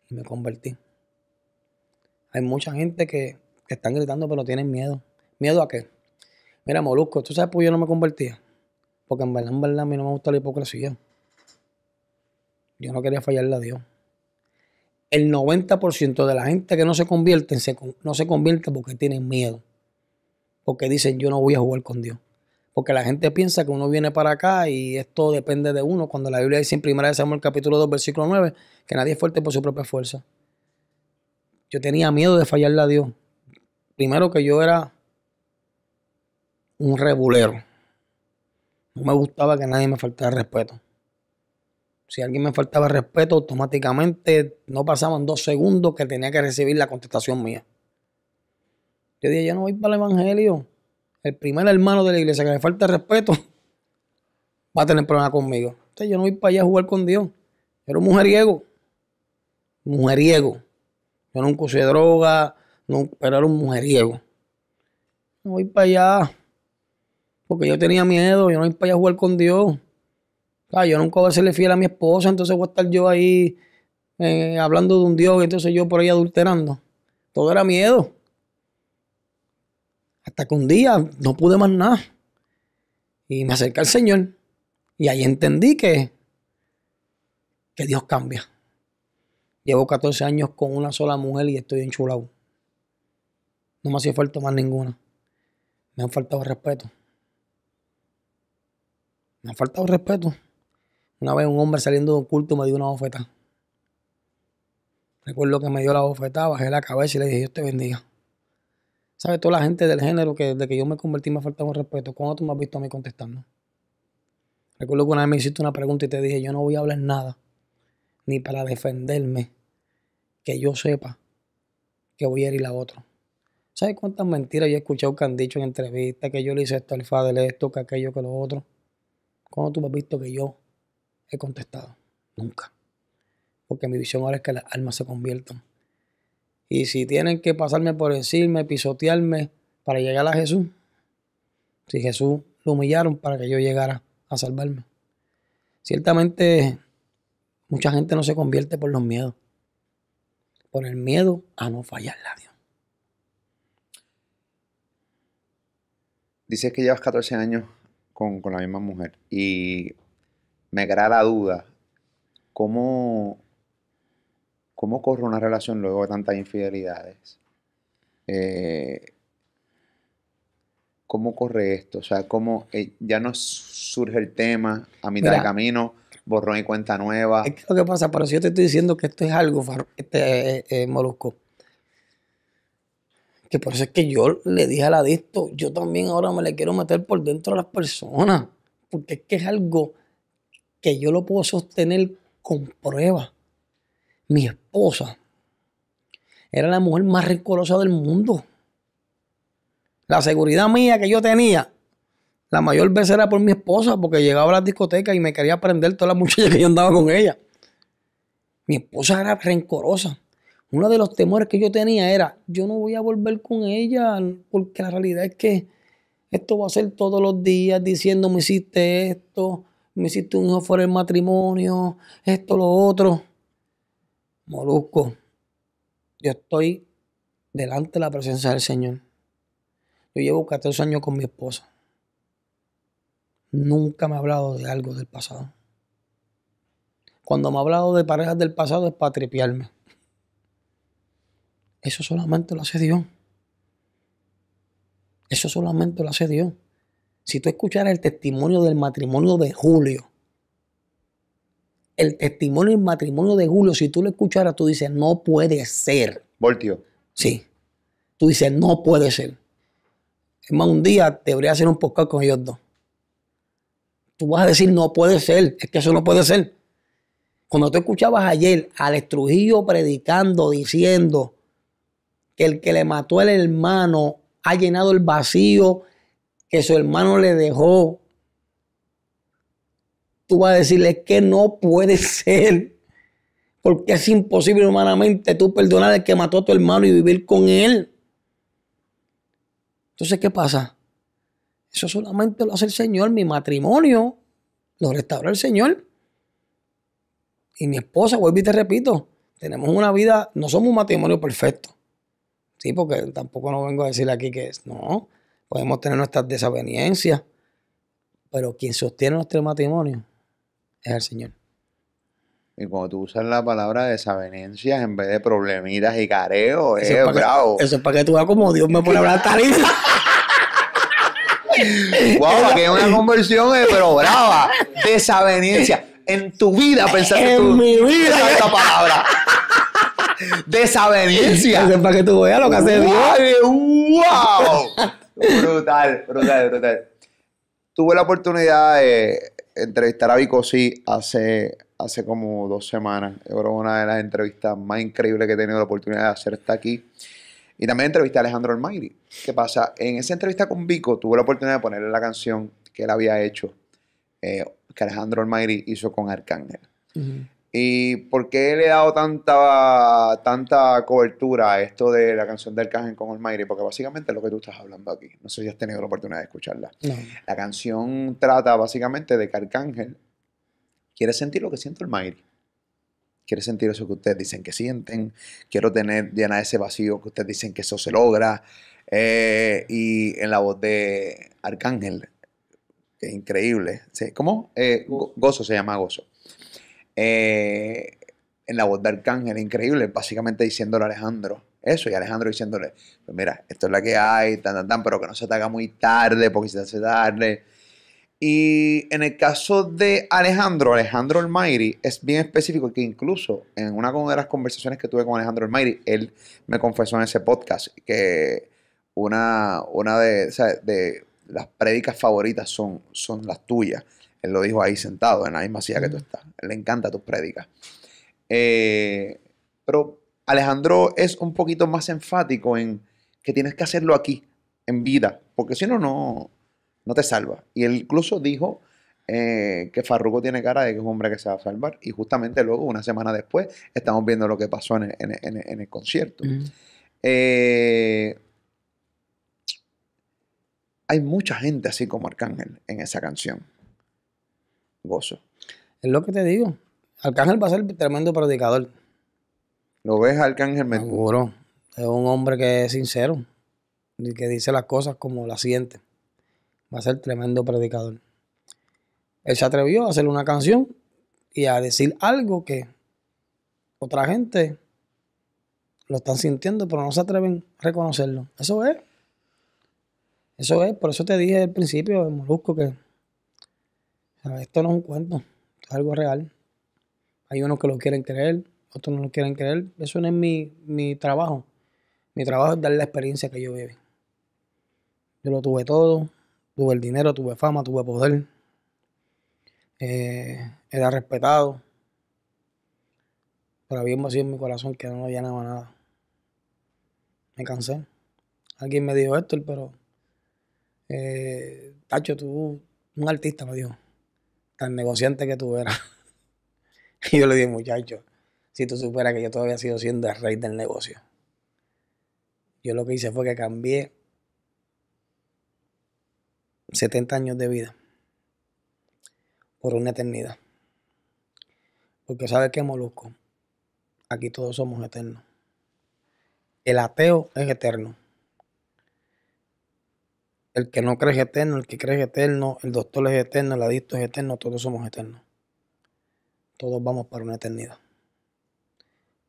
y me convertí. Hay mucha gente que, que están gritando, pero tienen miedo. ¿Miedo a qué? Mira, Molusco, ¿tú sabes por qué yo no me convertía? Porque en verdad, en verdad, a mí no me gusta la hipocresía. Yo no quería fallarle a Dios. El 90% de la gente que no se convierte, no se convierte porque tienen miedo. Porque dicen, yo no voy a jugar con Dios. Porque la gente piensa que uno viene para acá y esto depende de uno. Cuando la Biblia dice en 1 Samuel capítulo 2, versículo 9, que nadie es fuerte por su propia fuerza. Yo tenía miedo de fallarle a Dios. Primero que yo era un rebulero. No me gustaba que nadie me faltara respeto. Si alguien me faltaba respeto, automáticamente no pasaban dos segundos que tenía que recibir la contestación mía. Yo dije, yo no voy para el Evangelio el primer hermano de la iglesia que le falta respeto, va a tener problemas conmigo. Entonces yo no voy para allá a jugar con Dios. era un mujeriego. Mujeriego. Yo nunca usé droga, pero era un mujeriego. No voy para allá. Porque yo tenía miedo, yo no voy para allá a jugar con Dios. Ah, yo nunca voy a serle fiel a mi esposa, entonces voy a estar yo ahí eh, hablando de un Dios, y entonces yo por ahí adulterando. Todo era miedo. Hasta que un día no pude más nada. Y me acerqué al Señor. Y ahí entendí que, que Dios cambia. Llevo 14 años con una sola mujer y estoy enchulado. No me hacía falta más ninguna. Me han faltado respeto. Me han faltado respeto. Una vez un hombre saliendo de un culto me dio una bofetada. Recuerdo que me dio la bofetada, bajé la cabeza y le dije, Dios te bendiga. ¿Sabes? Toda la gente del género que desde que yo me convertí me faltaba un respeto. ¿Cuándo tú me has visto a mí contestando? Recuerdo que una vez me hiciste una pregunta y te dije, yo no voy a hablar nada, ni para defenderme, que yo sepa que voy a herir a otro. ¿Sabes cuántas mentiras yo he escuchado que han dicho en entrevistas? Que yo le hice esto al Fadel, esto, que aquello, que lo otro. ¿Cuándo tú me has visto que yo he contestado? Nunca. Porque mi visión ahora es que las almas se conviertan y si tienen que pasarme por encima, pisotearme para llegar a Jesús, si Jesús lo humillaron para que yo llegara a salvarme. Ciertamente, mucha gente no se convierte por los miedos, por el miedo a no fallarle a Dios. Dices que llevas 14 años con, la misma mujer y me graba la duda, ¿cómo ¿Cómo corre una relación luego de tantas infidelidades? Eh, ¿Cómo corre esto? O sea, ¿cómo eh, ya no surge el tema a mitad de camino, borrón y cuenta nueva? Es que lo que pasa, por si yo te estoy diciendo que esto es algo, este, eh, Molusco. Que por eso es que yo le dije a la adicto, yo también ahora me le quiero meter por dentro de las personas. Porque es que es algo que yo lo puedo sostener con pruebas mi esposa era la mujer más rencorosa del mundo. La seguridad mía que yo tenía, la mayor vez era por mi esposa, porque llegaba a la discotecas y me quería prender toda la muchacha que yo andaba con ella. Mi esposa era rencorosa. Uno de los temores que yo tenía era, yo no voy a volver con ella, porque la realidad es que esto va a ser todos los días diciendo, me hiciste esto, me hiciste un hijo fuera del matrimonio, esto, lo otro. Molusco, yo estoy delante de la presencia del Señor. Yo llevo 14 años con mi esposa. Nunca me ha hablado de algo del pasado. Cuando me ha hablado de parejas del pasado es para tripearme. Eso solamente lo hace Dios. Eso solamente lo hace Dios. Si tú escucharas el testimonio del matrimonio de Julio el testimonio el matrimonio de Julio, si tú lo escucharas, tú dices, no puede ser. Voltio. Sí. Tú dices, no puede ser. Es más, un día debería hacer un podcast con ellos dos. Tú vas a decir, no puede ser, es que eso no puede ser. Cuando tú escuchabas ayer al Estrujillo predicando, diciendo que el que le mató al hermano ha llenado el vacío que su hermano le dejó tú vas a decirle que no puede ser. Porque es imposible humanamente tú perdonar el que mató a tu hermano y vivir con él. Entonces, ¿qué pasa? Eso solamente lo hace el Señor. Mi matrimonio lo restaura el Señor. Y mi esposa, vuelvo y te repito, tenemos una vida, no somos un matrimonio perfecto. Sí, porque tampoco no vengo a decir aquí que es, no, podemos tener nuestras desavenencias, pero quien sostiene nuestro matrimonio es el Señor. Y cuando tú usas la palabra desavenencias en vez de problemitas y careo, eso eh, es, bravo. eso es para que tú veas como Dios me pone a hablar tarifa. wow, aquí es una conversión, eh, pero brava. Desavenencia. En tu vida pensaste en tú. En mi vida. Esta palabra. Desavenencia. Eso es para que tú veas lo que hace Dios. ¡Wow! Eh, brutal, brutal, brutal. Tuve la oportunidad de entrevistar a Vico sí hace, hace como dos semanas. Yo creo una de las entrevistas más increíbles que he tenido la oportunidad de hacer está aquí. Y también entrevisté a Alejandro Almayri. ¿Qué pasa? En esa entrevista con Vico tuve la oportunidad de ponerle la canción que él había hecho, eh, que Alejandro Almairi hizo con Arcángel. ¿Y por qué le he dado tanta, tanta cobertura a esto de la canción de Arcángel con el Mayri? Porque básicamente es lo que tú estás hablando aquí. No sé si has tenido la oportunidad de escucharla. La canción trata básicamente de que Arcángel quiere sentir lo que siente maire. Quiere sentir eso que ustedes dicen que sienten. Quiero tener llena ese vacío que ustedes dicen que eso se logra. Eh, y en la voz de Arcángel, que es increíble. ¿Cómo? Eh, gozo se llama Gozo. Eh, en la voz de Arcángel, increíble, básicamente diciéndole a Alejandro eso y Alejandro diciéndole, pues mira, esto es la que hay, tan, tan, tan, pero que no se te haga muy tarde, porque se te hace tarde. Y en el caso de Alejandro, Alejandro Almairi es bien específico que incluso en una de las conversaciones que tuve con Alejandro Almairi, él me confesó en ese podcast que una, una de, las prédicas favoritas son, son las tuyas. Él lo dijo ahí sentado, en la misma silla que tú estás. le encanta tus prédicas. Eh, pero Alejandro es un poquito más enfático en que tienes que hacerlo aquí, en vida, porque si no, no, te salva. Y él incluso dijo eh, que Farruko tiene cara de que es un hombre que se va a salvar. Y justamente luego, una semana después, estamos viendo lo que pasó en el, concierto. Eh, hay mucha gente así como Arcángel en esa canción gozo. Es lo que te digo. Arcángel va a ser tremendo predicador. ¿Lo ves, Arcángel me Seguro. Es un hombre que es sincero y que dice las cosas como las siente. Va a ser tremendo predicador. Él se atrevió a hacer una canción y a decir algo que otra gente lo están sintiendo, pero no se atreven a reconocerlo. Eso es. Eso es. Por eso te dije al principio, Molusco, que Ah, esto no es un cuento, es algo real. Hay unos que lo quieren creer, otros no lo quieren creer. Eso no es mi, trabajo. Mi trabajo es dar la experiencia que yo viví. Yo lo tuve todo, tuve el dinero, tuve fama, tuve poder. Eh, era respetado. Pero había un vacío en mi corazón que no llenaba nada. Me cansé. Alguien me dijo esto, pero eh, Tacho, tú, un artista me dijo tan negociante que tú eras. y yo le dije, muchacho, si tú supieras que yo todavía sigo siendo el rey del negocio. Yo lo que hice fue que cambié 70 años de vida por una eternidad. Porque sabes qué, Molusco, aquí todos somos eternos. El ateo es eterno. El que no cree es eterno, el que cree es eterno, el doctor es eterno, el adicto es eterno, todos somos eternos. Todos vamos para una eternidad.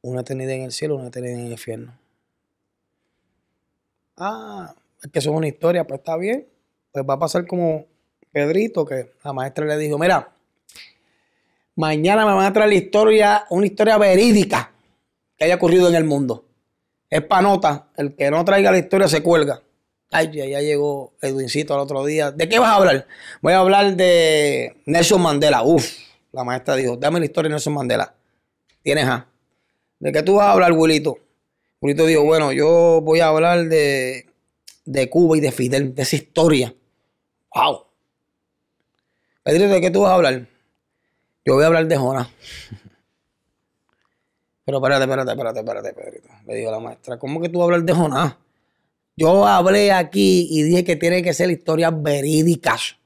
Una eternidad en el cielo, una eternidad en el infierno. Ah, es que eso es una historia, pues está bien. Pues va a pasar como Pedrito, que la maestra le dijo, mira, mañana me van a traer la historia, una historia verídica que haya ocurrido en el mundo. Es nota. el que no traiga la historia se cuelga. Ay, ya, llegó Edwincito al otro día. ¿De qué vas a hablar? Voy a hablar de Nelson Mandela. Uf, la maestra dijo, dame la historia de Nelson Mandela. Tienes A. ¿De qué tú vas a hablar, Wilito? Wilito dijo, bueno, yo voy a hablar de, Cuba y de Fidel, de esa historia. ¡Wow! Pedrito, ¿de qué tú vas a hablar? Yo voy a hablar de Jonás. Pero espérate, espérate, espérate, espérate, Pedrito. Le dijo a la maestra, ¿cómo que tú vas a hablar de Jonás? Yo hablé aquí y dije que tiene que ser historias verídicas.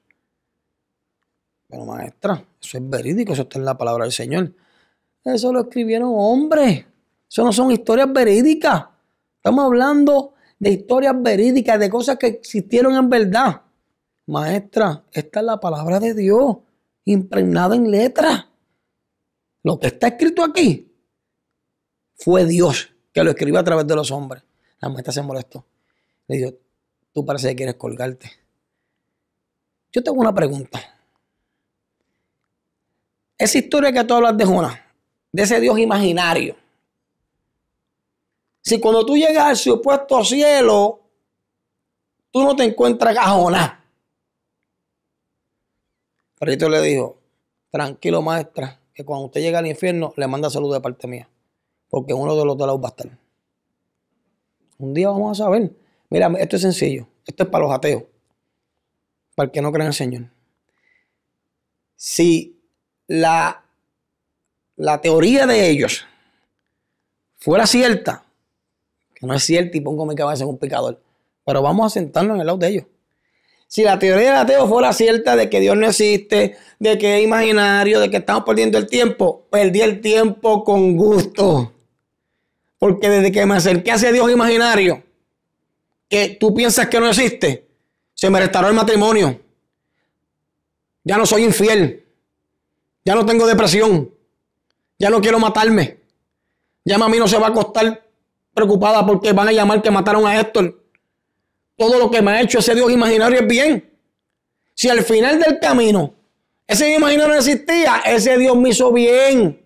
Pero maestra, eso es verídico, eso está en la palabra del Señor. Eso lo escribieron hombres. Eso no son historias verídicas. Estamos hablando de historias verídicas, de cosas que existieron en verdad. Maestra, esta es la palabra de Dios, impregnada en letras. Lo que está escrito aquí fue Dios que lo escribió a través de los hombres. La maestra se molestó. Le dijo, tú parece que quieres colgarte. Yo tengo una pregunta. Esa historia que tú hablas de Jonás, de ese Dios imaginario. Si cuando tú llegas al supuesto cielo, tú no te encuentras a Jonás. yo le dijo, tranquilo maestra, que cuando usted llega al infierno, le manda salud de parte mía. Porque uno de los dos lados va a estar. Un día vamos a saber. Mira, esto es sencillo. Esto es para los ateos. Para el que no crean en el Señor. Si la, la teoría de ellos fuera cierta, que no es cierta y pongo mi cabeza en un picador, pero vamos a sentarnos en el lado de ellos. Si la teoría del ateo fuera cierta de que Dios no existe, de que es imaginario, de que estamos perdiendo el tiempo, perdí el tiempo con gusto. Porque desde que me acerqué hacia Dios imaginario, que tú piensas que no existe, se me restauró el matrimonio. Ya no soy infiel. Ya no tengo depresión. Ya no quiero matarme. Ya mí no se va a costar preocupada porque van a llamar que mataron a Héctor. Todo lo que me ha hecho ese Dios imaginario es bien. Si al final del camino ese Dios imaginario no existía, ese Dios me hizo bien.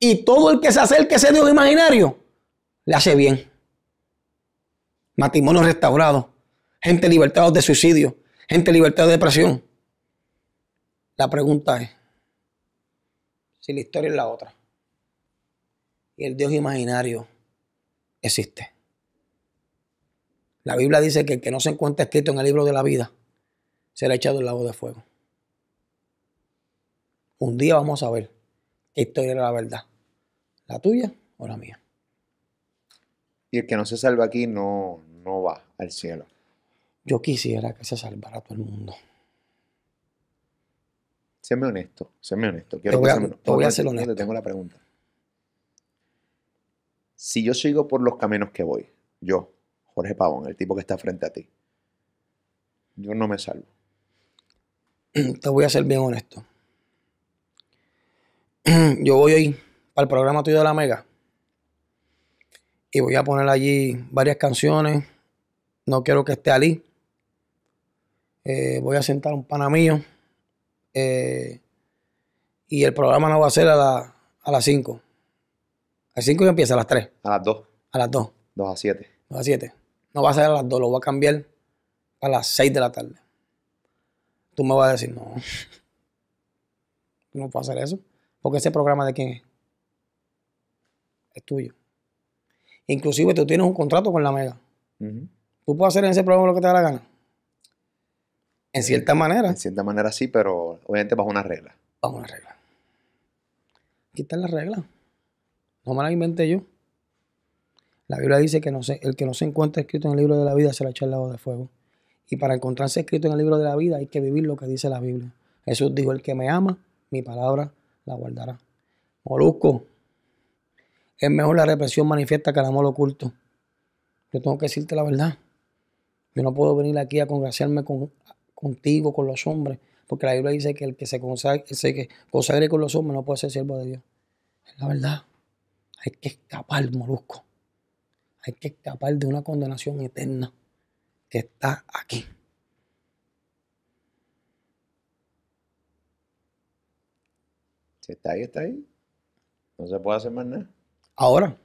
Y todo el que se acerque a ese Dios imaginario, le hace bien matrimonios restaurados, gente libertada de suicidio, gente libertada de depresión. La pregunta es si la historia es la otra y el Dios imaginario existe. La Biblia dice que el que no se encuentra escrito en el libro de la vida será echado al el lago de fuego. Un día vamos a ver qué historia era la verdad, la tuya o la mía. Y el que no se salva aquí no, no va al cielo. Yo quisiera que se salvara todo el mundo. Séme honesto, séme honesto. te voy a, voy a ser honesto. tengo la pregunta. Si yo sigo por los caminos que voy, yo, Jorge Pavón, el tipo que está frente a ti, yo no me salvo. Te voy a ser bien honesto. Yo voy hoy para programa tuyo de la Mega. Y voy a poner allí varias canciones. No quiero que esté allí eh, voy a sentar un pana eh, y el programa no va a ser a, las 5. A las 5 ya empieza, a las 3. A las 2. A las 2. 2 a 7. 2 a 7. No va a ser a las 2, lo voy a cambiar a las 6 de la tarde. Tú me vas a decir, no. No puedo hacer eso. Porque ese programa de quién es? Es tuyo. Inclusive tú tienes un contrato con la mega. Tú puedes hacer en ese programa lo que te da la gana. En cierta manera. En cierta manera sí, pero obviamente bajo una regla. Bajo una regla. Aquí está las reglas. No me la inventé yo. La Biblia dice que no el que no se encuentra escrito en el libro de la vida se la echa al lado de fuego. Y para encontrarse escrito en el libro de la vida hay que vivir lo que dice la Biblia. Jesús dijo, el que me ama, mi palabra la guardará. Molusco, es mejor la represión manifiesta que el amor oculto. Yo tengo que decirte la verdad. Yo no puedo venir aquí a congraciarme con, contigo, con los hombres, porque la Biblia dice que el que se consagre, que consagre con los hombres no puede ser siervo de Dios. Es la verdad. Hay que escapar, molusco. Hay que escapar de una condenación eterna que está aquí. Si está ahí, está ahí. No se puede hacer más nada. Ahora,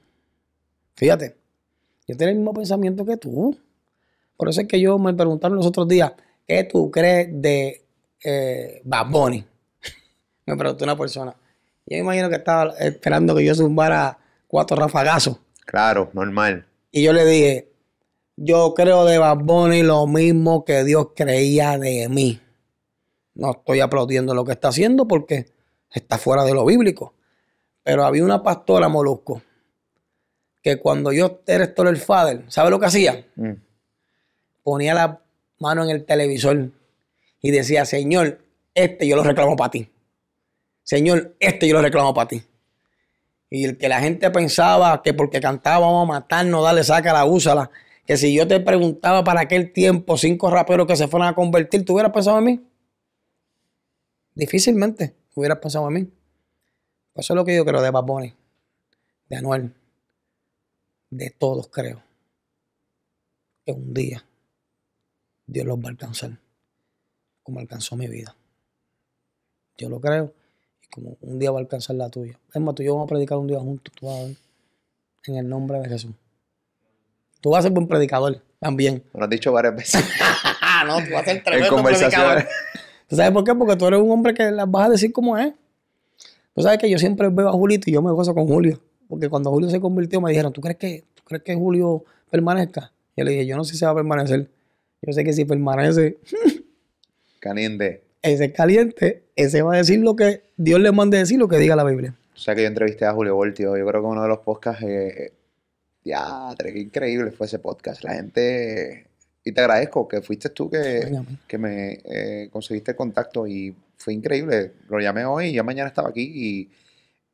fíjate, yo tengo el mismo pensamiento que tú. Por eso es que yo me preguntaron los otros días, ¿qué tú crees de eh, Bad Bunny? me preguntó una persona. Yo me imagino que estaba esperando que yo zumbara cuatro rafagazos. Claro, normal. Y yo le dije, yo creo de Bad Bunny lo mismo que Dios creía de mí. No estoy aplaudiendo lo que está haciendo porque está fuera de lo bíblico. Pero había una pastora molusco que cuando yo era el Fader, ¿sabe lo que hacía? Mm. Ponía la mano en el televisor y decía, Señor, este yo lo reclamo para ti. Señor, este yo lo reclamo para ti. Y el que la gente pensaba que porque cantaba vamos a matarnos, dale, sácala, úsala. Que si yo te preguntaba para aquel tiempo cinco raperos que se fueran a convertir, ¿tú hubieras pensado en mí? Difícilmente hubieras pensado en mí eso es lo que yo creo de Bad de Anuel, de todos creo. Que un día Dios los va a alcanzar, como alcanzó mi vida. Yo lo creo y como un día va a alcanzar la tuya. Es más, tú y yo vamos a predicar un día juntos, tú vas a ver, en el nombre de Jesús. Tú vas a ser buen predicador también. lo has dicho varias veces. no, tú vas a ser tremendo predicador. ¿Tú sabes por qué? Porque tú eres un hombre que las vas a decir como es. Tú sabes que yo siempre veo a Julito y yo me gozo con Julio. Porque cuando Julio se convirtió me dijeron, ¿tú crees que, tú crees que Julio permanezca? Y Yo le dije, yo no sé si se va a permanecer. Yo sé que si permanece... caliente. Ese caliente, ese va a decir lo que Dios le mande decir, lo que diga la Biblia. O sea que yo entrevisté a Julio Voltio. Yo creo que uno de los podcasts... ya, eh, eh, qué increíble fue ese podcast. La gente y te agradezco que fuiste tú que, que me eh, conseguiste el contacto y fue increíble. Lo llamé hoy y ya mañana estaba aquí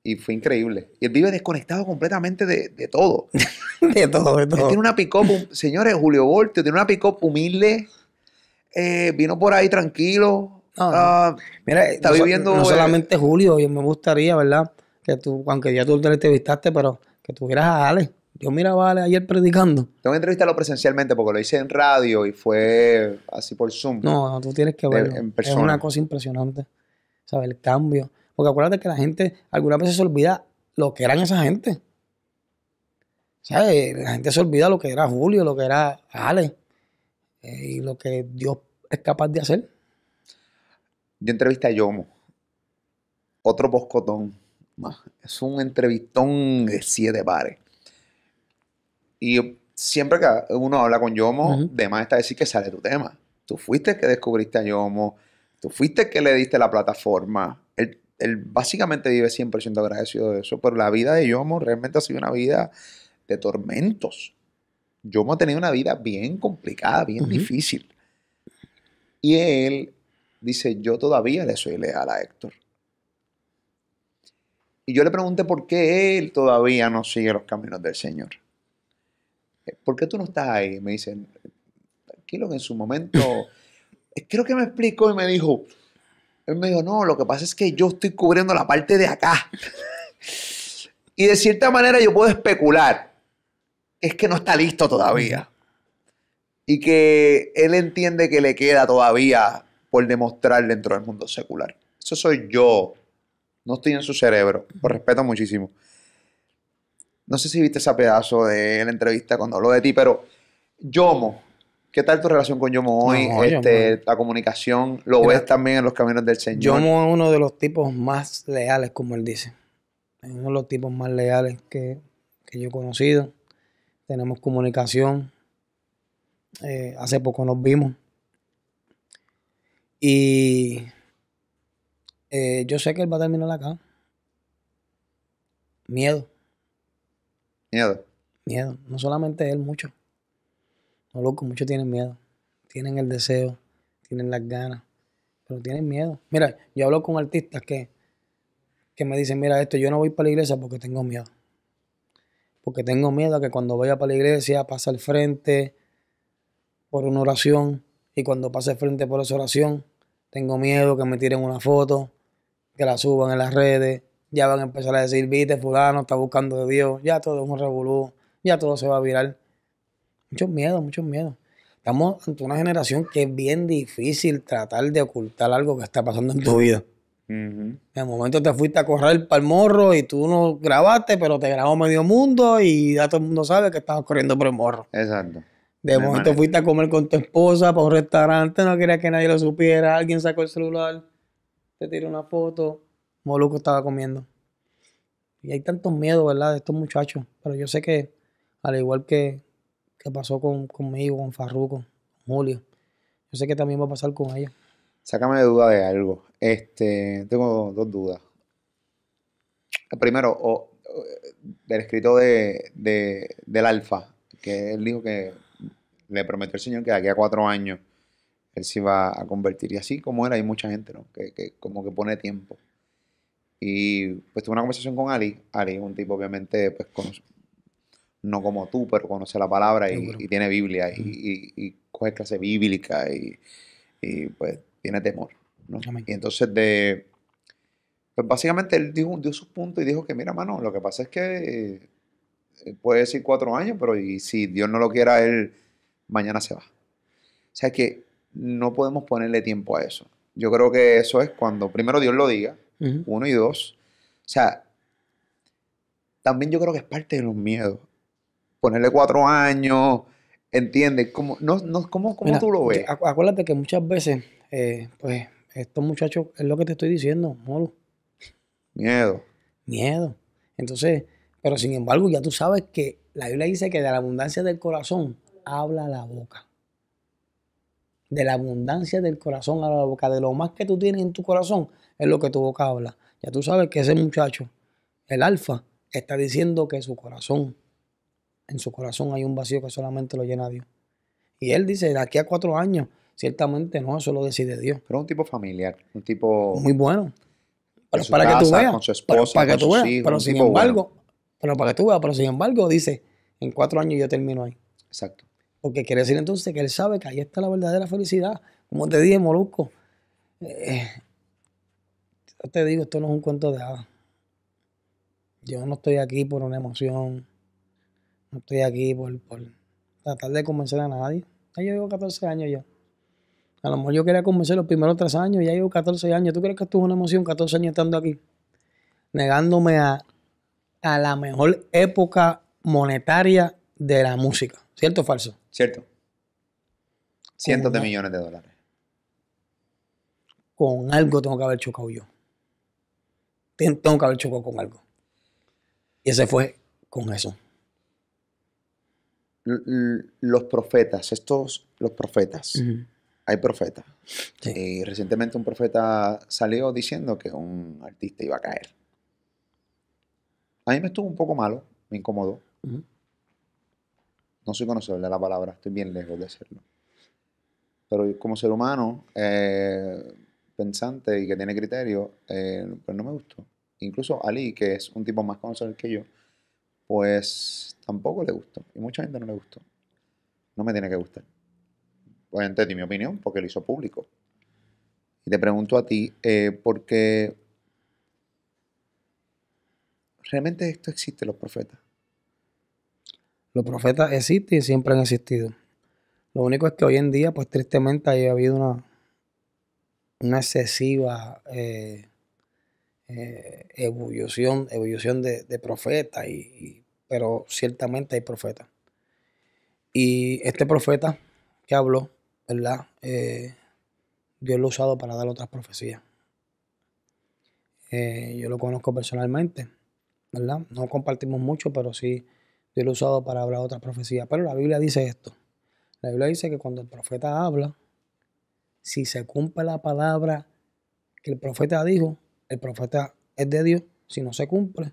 y, y fue increíble. Y él vive desconectado completamente de, de todo. de todo, de todo. tiene una pick-up, señores, Julio Voltio, tiene una pick-up humilde. Eh, vino por ahí tranquilo. No, ah, mira, está viviendo. No solamente Julio, yo me gustaría, ¿verdad? Que tú, aunque ya tú te entrevistaste, pero que tuvieras a Ale. Yo miraba a ayer predicando. Tengo que entrevistarlo presencialmente porque lo hice en radio y fue así por Zoom. No, tú tienes que verlo. Es una cosa impresionante. ¿Sabes? El cambio. Porque acuérdate que la gente algunas veces se olvida lo que eran esa gente. ¿Sabes? Eh, la gente se olvida lo que era Julio, lo que era Ale eh, y lo que Dios es capaz de hacer. Yo entrevisté a Yomo, otro boscotón. Es un entrevistón de siete bares. Y siempre que uno habla con Yomo, demás está decir que sale tu tema. Tú fuiste el que descubriste a Yomo, tú fuiste el que le diste la plataforma. Él, básicamente vive 100% agradecido de eso, pero la vida de Yomo realmente ha sido una vida de tormentos. Yomo ha tenido una vida bien complicada, bien difícil. Y él dice, yo todavía le soy leal a Héctor. Y yo le pregunté por qué él todavía no sigue los caminos del Señor. ¿por qué tú no estás ahí? Me dicen, tranquilo que en su momento, creo que me explicó y me dijo, él me dijo, no, lo que pasa es que yo estoy cubriendo la parte de acá. y de cierta manera yo puedo especular, es que no está listo todavía. Y que él entiende que le queda todavía por demostrar dentro del mundo secular. Eso soy yo. No estoy en su cerebro. Lo respeto muchísimo. No sé si viste ese pedazo de la entrevista cuando habló de ti, pero Yomo, ¿qué tal tu relación con Yomo hoy? Este, la comunicación, ¿lo ves también en los caminos del Señor? Yomo es uno de los tipos más leales, como él dice. Es uno de los tipos más leales que, yo he conocido. Tenemos comunicación. Eh, hace poco nos vimos. Y eh, yo sé que él va a terminar acá. Miedo. Miedo. Miedo. No solamente él, mucho. No loco, muchos tienen miedo. Tienen el deseo, tienen las ganas, pero tienen miedo. Mira, yo hablo con artistas que, que me dicen, mira esto, yo no voy para la iglesia porque tengo miedo. Porque tengo miedo a que cuando vaya para la iglesia pase al frente por una oración y cuando pase al frente por esa oración tengo miedo que me tiren una foto, que la suban en las redes, ya van a empezar a decir, viste, fulano está buscando de Dios, ya todo es un revolú, ya todo se va a virar. Muchos miedos, muchos miedos. Estamos ante una generación que es bien difícil tratar de ocultar algo que está pasando en tu vida. De momento te fuiste a correr para el morro y tú no grabaste, pero te grabó medio mundo y ya todo el mundo sabe que estabas corriendo por el morro. Exacto. De, momento fuiste a comer con tu esposa para un restaurante, no quería que nadie lo supiera, alguien sacó el celular, te tiró una foto, Moluco estaba comiendo. Y hay tantos miedos, ¿verdad?, de estos muchachos. Pero yo sé que, al igual que, que pasó con, conmigo, con Farruco, con Julio, yo sé que también va a pasar con ellos. Sácame de duda de algo. Este, tengo dos dudas. Primero, del escrito de, del Alfa, que él dijo que le prometió el Señor que de aquí a cuatro años él se iba a convertir. Y así como era, hay mucha gente ¿no? que, que como que pone tiempo. Y pues tuve una conversación con Ali. Ali es un tipo, obviamente, pues no como tú, pero conoce la palabra y, tiene Biblia y, coge clase bíblica y, pues tiene temor. Y entonces de... Pues básicamente él dio sus puntos y dijo que, mira, mano, lo que pasa es que eh, puede decir cuatro años, pero y si Dios no lo quiera, él mañana se va. O sea que no podemos ponerle tiempo a eso. Yo creo que eso es cuando primero Dios lo diga, uno y dos. O sea, también yo creo que es parte de los miedos. Ponerle cuatro años, ¿entiendes? ¿Cómo, no, tú lo ves? Acuérdate que muchas veces, eh, pues, estos muchachos, es lo que te estoy diciendo, molo. Miedo. Miedo. Entonces, pero sin embargo, ya tú sabes que la Biblia dice que de la abundancia del corazón habla la boca. De la abundancia del corazón habla la boca. De lo más que tú tienes en tu corazón, es lo que tu boca habla. Ya tú sabes que ese muchacho, el alfa, está diciendo que su corazón, en su corazón hay un vacío que solamente lo llena Dios. Y él dice, de aquí a cuatro años, ciertamente no, eso lo decide Dios. Pero un tipo familiar, un tipo... Muy bueno. Pero para que tú veas, para, que tú veas, pero sin embargo, pero para que tú veas, pero sin embargo dice, en cuatro años yo termino ahí. Exacto. Porque quiere decir entonces que él sabe que ahí está la verdadera felicidad. Como te dije, Molusco, eh, te digo, esto no es un cuento de hadas. Yo no estoy aquí por una emoción. No estoy aquí por, tratar de convencer a nadie. Ya llevo 14 años ya. A lo mejor yo quería convencer los primeros tres años, ya llevo 14 años. ¿Tú crees que esto es una emoción 14 años estando aquí? Negándome a, a la mejor época monetaria de la música. ¿Cierto o falso? Cierto. Cientos de millones de dólares. Con algo tengo que haber chocado yo tengo que haber chocado con algo. Y se fue con eso. Los profetas, estos, los profetas, hay profetas. Y recientemente un profeta salió diciendo que un artista iba a caer. A mí me estuvo un poco malo, me incomodó. No soy conocedor de la palabra, estoy bien lejos de serlo. Pero como ser humano, eh, pensante y que tiene criterio, eh, pues no me gustó. Incluso Ali, que es un tipo más conocido que yo, pues tampoco le gustó. Y mucha gente no le gustó. No me tiene que gustar. Obviamente di mi opinión porque lo hizo público. Y te pregunto a ti, eh, ¿por qué realmente esto existe, los profetas. Los profetas existen y siempre han existido. Lo único es que hoy en día, pues tristemente, ha habido una, una excesiva evolución, eh, eh, evolución de, profeta. profetas, y, pero ciertamente hay profetas. Y este profeta que habló, ¿verdad? Eh, Dios lo ha usado para dar otras profecías. yo lo conozco personalmente, ¿verdad? No compartimos mucho, pero sí Dios lo ha usado para hablar otras profecías. Pero la Biblia dice esto. La Biblia dice que cuando el profeta habla, si se cumple la palabra que el profeta dijo, el profeta es de Dios. Si no se cumple,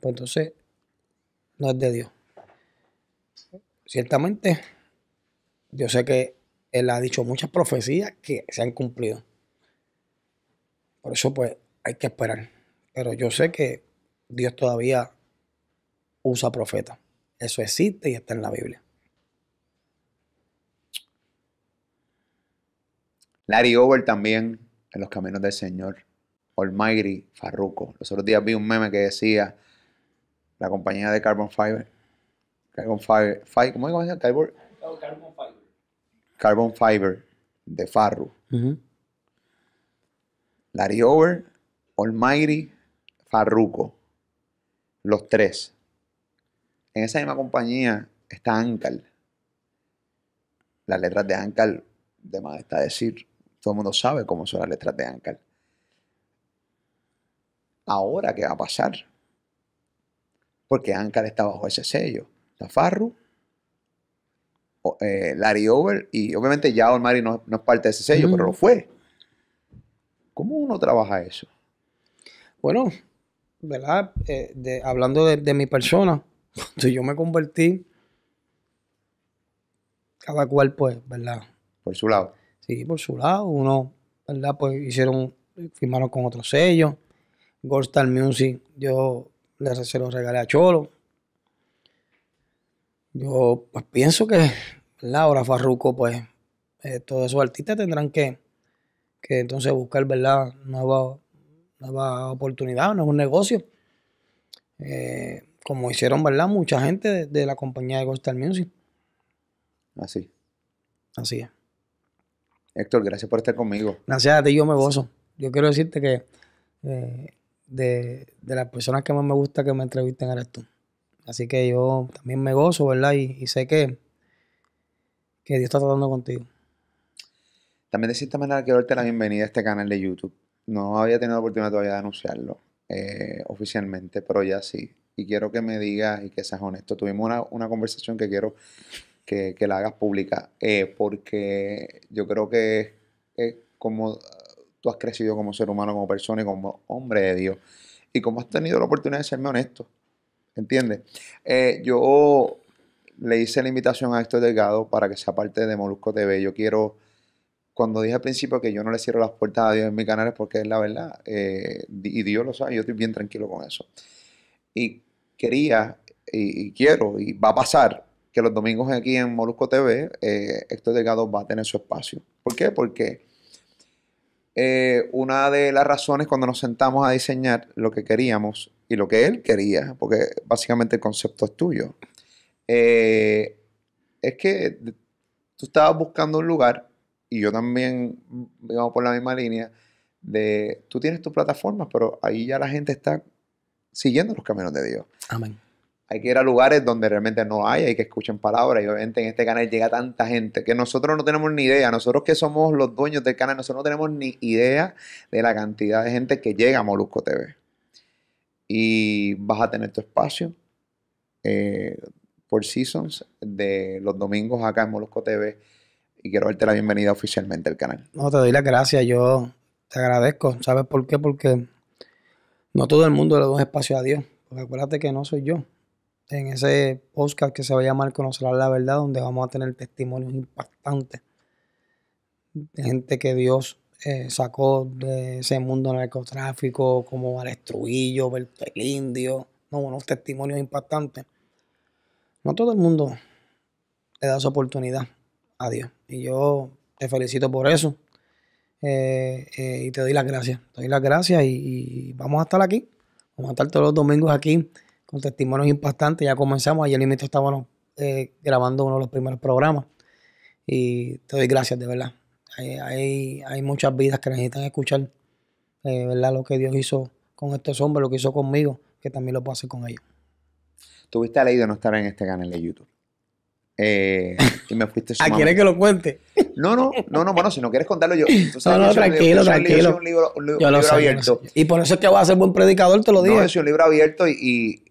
pues entonces no es de Dios. Ciertamente, yo sé que él ha dicho muchas profecías que se han cumplido. Por eso, pues, hay que esperar. Pero yo sé que Dios todavía usa profetas. Eso existe y está en la Biblia. Larry Over también en los caminos del Señor. Almighty Farruko. Los otros días vi un meme que decía la compañía de Carbon Fiber. Carbon Fiber. ¿Cómo se llama? Carbon, Fiber. Carbon Fiber de Farru. Larry Over, Almighty, Farruko. Los tres. En esa misma compañía está Ankal. Las letras de Ankal de más está decir, todo el mundo sabe cómo son las letras de Ankar. Ahora, ¿qué va a pasar? Porque Ankar está bajo ese sello. La eh, Larry Over, y obviamente ya Omar no, no es parte de ese sello, pero lo mm. fue. ¿Cómo uno trabaja eso? Bueno, ¿verdad? Eh, hablando de, mi persona, si yo me convertí, cada cual, pues, ¿verdad? Por su lado. Sí, por su lado, uno, ¿verdad? Pues hicieron, firmaron con otro sello. Star Music, yo les, hicieron lo regalé a Cholo. Yo pues pienso que, ¿verdad? Ahora Farruco, pues, eh, todos esos artistas tendrán que, que entonces buscar, ¿verdad? Nueva, nueva oportunidad, nuevos negocios. Eh, como hicieron, ¿verdad? Mucha gente de, la compañía de Goldstar Music. Así. Así es. Héctor, gracias por estar conmigo. Gracias a ti, yo me gozo. Yo quiero decirte que eh, de, las personas que más me gusta que me entrevisten eres tú. Así que yo también me gozo, ¿verdad? Y, y sé que, que Dios está tratando contigo. También de cierta manera quiero darte la bienvenida a este canal de YouTube. No había tenido oportunidad todavía de anunciarlo eh, oficialmente, pero ya sí. Y quiero que me digas y que seas honesto. Tuvimos una, una conversación que quiero que, la hagas pública, eh, porque yo creo que es como eh, tú has crecido como ser humano, como persona y como hombre de Dios, y como has tenido la oportunidad de serme honesto, ¿entiendes? Eh, yo le hice la invitación a Héctor Delgado para que sea parte de Molusco TV. Yo quiero, cuando dije al principio que yo no le cierro las puertas a Dios en mi canal porque es la verdad, y Dios lo sabe, yo estoy bien tranquilo con eso. Y quería, y quiero, y va a pasar, que los domingos aquí en Molusco TV, esto eh, Héctor Delgado va a tener su espacio. ¿Por qué? Porque eh, una de las razones cuando nos sentamos a diseñar lo que queríamos y lo que él quería, porque básicamente el concepto es tuyo, eh, es que tú estabas buscando un lugar, y yo también vamos por la misma línea, de tú tienes tu plataformas, pero ahí ya la gente está siguiendo los caminos de Dios. Amén. Hay que ir a lugares donde realmente no hay, hay que escuchen palabras. Y obviamente en este canal llega tanta gente que nosotros no tenemos ni idea. Nosotros que somos los dueños del canal, nosotros no tenemos ni idea de la cantidad de gente que llega a Molusco TV. Y vas a tener tu espacio eh, por seasons de los domingos acá en Molusco TV. Y quiero darte la bienvenida oficialmente al canal. No, te doy las gracias. Yo te agradezco. ¿Sabes por qué? Porque no todo el mundo le da un espacio a Dios. Porque acuérdate que no soy yo en ese podcast que se va a llamar Conocer la Verdad, donde vamos a tener testimonios impactantes de gente que Dios eh, sacó de ese mundo narcotráfico, como Alestruillo, Trujillo, el Indio, no, unos testimonios impactantes. No todo el mundo le da esa oportunidad a Dios. Y yo te felicito por eso. Eh, eh, y te doy las gracias. Te doy las gracias y, y vamos a estar aquí. Vamos a estar todos los domingos aquí con testimonios impactantes. Ya comenzamos, ayer mismo estábamos eh, grabando uno de los primeros programas y te doy gracias, de verdad. Hay, hay, muchas vidas que necesitan escuchar, eh, ¿verdad? Lo que Dios hizo con estos hombres, lo que hizo conmigo, que también lo puedo hacer con ellos. Tuviste la de no estar en este canal de YouTube. Eh, y me fuiste sumamente. ¿A es que lo cuente? No, no, no, no, bueno, si no quieres contarlo yo. no, no, tranquilo, tranquilo. Yo lo abierto. y por eso es que voy a ser buen predicador, te lo digo. No, yo un libro abierto y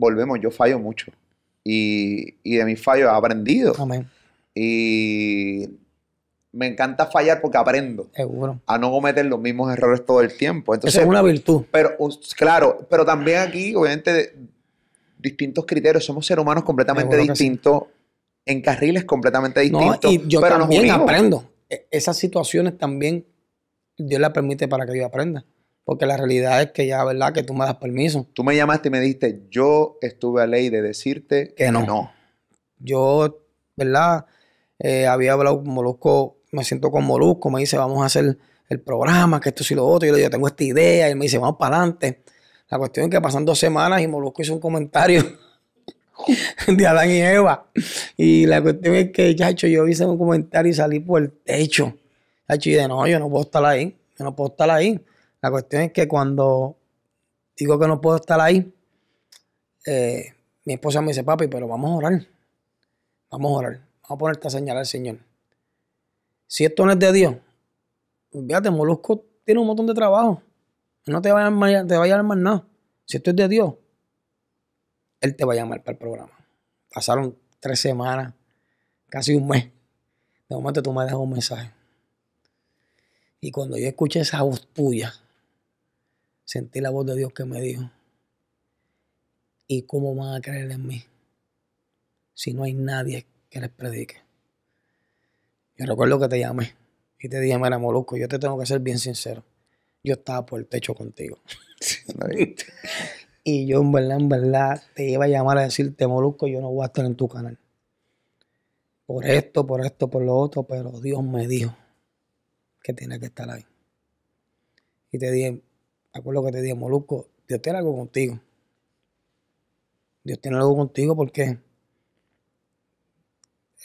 volvemos, yo fallo mucho. Y, de mis fallos he aprendido. Y me encanta fallar porque aprendo. A no cometer los mismos errores todo el tiempo. Entonces, Esa es una virtud. Pero, claro, pero también aquí, obviamente, distintos criterios. Somos seres humanos completamente distintos, en carriles completamente distintos. yo pero también aprendo. E, esas situaciones también Dios las permite para que yo aprenda. Porque la realidad es que ya, ¿verdad? Que tú me das permiso. Tú me llamaste y me diste, yo estuve a ley de decirte que no. Yo, ¿verdad? Eh, había hablado con Molusco, me siento con Molusco, me dice, vamos a hacer el programa, que esto y lo otro. Yo tengo esta idea. Y me dice, vamos para adelante. La cuestión es que pasan dos semanas y Molusco hizo un comentario de Adán y Eva. Y la cuestión es que, chacho, yo hice un comentario y salí por el techo. Chacho, y de no, yo no puedo estar ahí. Yo no puedo estar ahí. La cuestión es que cuando digo que no puedo estar ahí, eh, mi esposa me dice, papi, pero vamos a orar. Vamos a orar. Vamos a ponerte a señalar al Señor. Si esto no es de Dios, fíjate, Molusco tiene un montón de trabajo. No te va a llamar, te a nada. Si esto es de Dios, Él te va a llamar para el programa. Pasaron tres semanas, casi un mes. De momento tú me dejas un mensaje. Y cuando yo escuché esa voz sentí la voz de Dios que me dijo, ¿y cómo van a creer en mí si no hay nadie que les predique? Yo recuerdo que te llamé y te dije, mira, Molusco, yo te tengo que ser bien sincero. Yo estaba por el techo contigo. y yo en verdad, en verdad, te iba a llamar a decirte, Molusco, yo no voy a estar en tu canal. Por esto, por esto, por lo otro, pero Dios me dijo que tiene que estar ahí. Y te dije, acuerdo que te dije, Molusco, Dios tiene algo contigo. Dios tiene algo contigo porque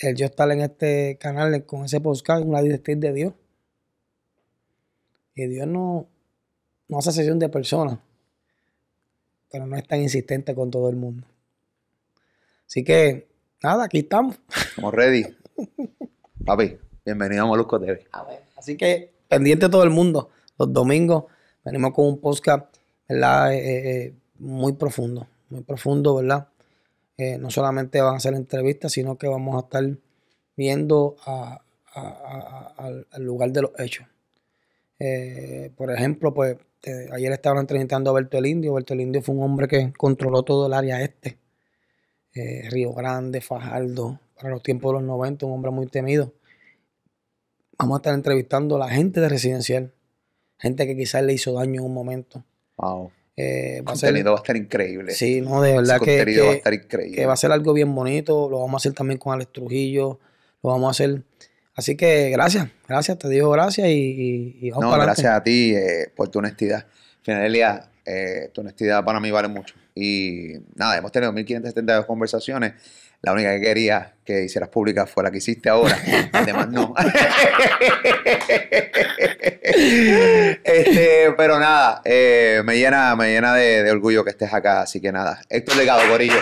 el yo estar en este canal con ese podcast es una directriz de Dios. Y Dios no, hace sesión de personas, pero no es tan insistente con todo el mundo. Así que, nada, aquí estamos. Estamos ready. Papi, bienvenido a Molusco TV. así que pendiente todo el mundo, los domingos Venimos con un podcast, eh, eh, eh, muy profundo, muy profundo, ¿verdad? no solamente van a ser entrevistas, sino que vamos a estar viendo al lugar de los hechos. por ejemplo, pues ayer estaban entrevistando a Alberto el Indio. Berto el Indio fue un hombre que controló todo el área este. Río Grande, Fajardo, para los tiempos de los 90, un hombre muy temido. Vamos a estar entrevistando a la gente de residencial gente que quizás le hizo daño en un momento. Wow. Eh, el contenido va a estar increíble. Sí, no, de verdad que, va a estar increíble. que va a ser algo bien bonito. Lo vamos a hacer también con Alex Trujillo. Lo vamos a hacer. Así que gracias, gracias, te digo gracias y, y vamos no, Gracias a ti eh, por tu honestidad. general eh, tu honestidad para mí vale mucho. Y nada, hemos tenido 1572 conversaciones la única que quería que hicieras pública fue la que hiciste ahora. Además, no. Este, pero nada, eh, me llena, me llena de, orgullo que estés acá. Así que nada, esto es Legado, gorillo.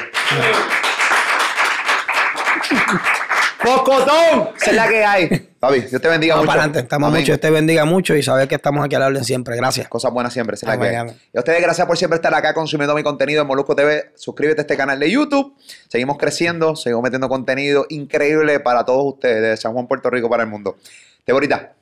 ¡Cocotón! Esa es la que hay. Papi, Dios te bendiga mucho. Para adelante, estamos mucho. Dios te bendiga mucho y sabes que estamos aquí la orden siempre. Gracias. Cosas buenas siempre. Y a ustedes, gracias por siempre estar acá consumiendo mi contenido en Molusco TV. Suscríbete a este canal de YouTube. Seguimos creciendo, seguimos metiendo contenido increíble para todos ustedes de San Juan, Puerto Rico, para el mundo. Te bonita.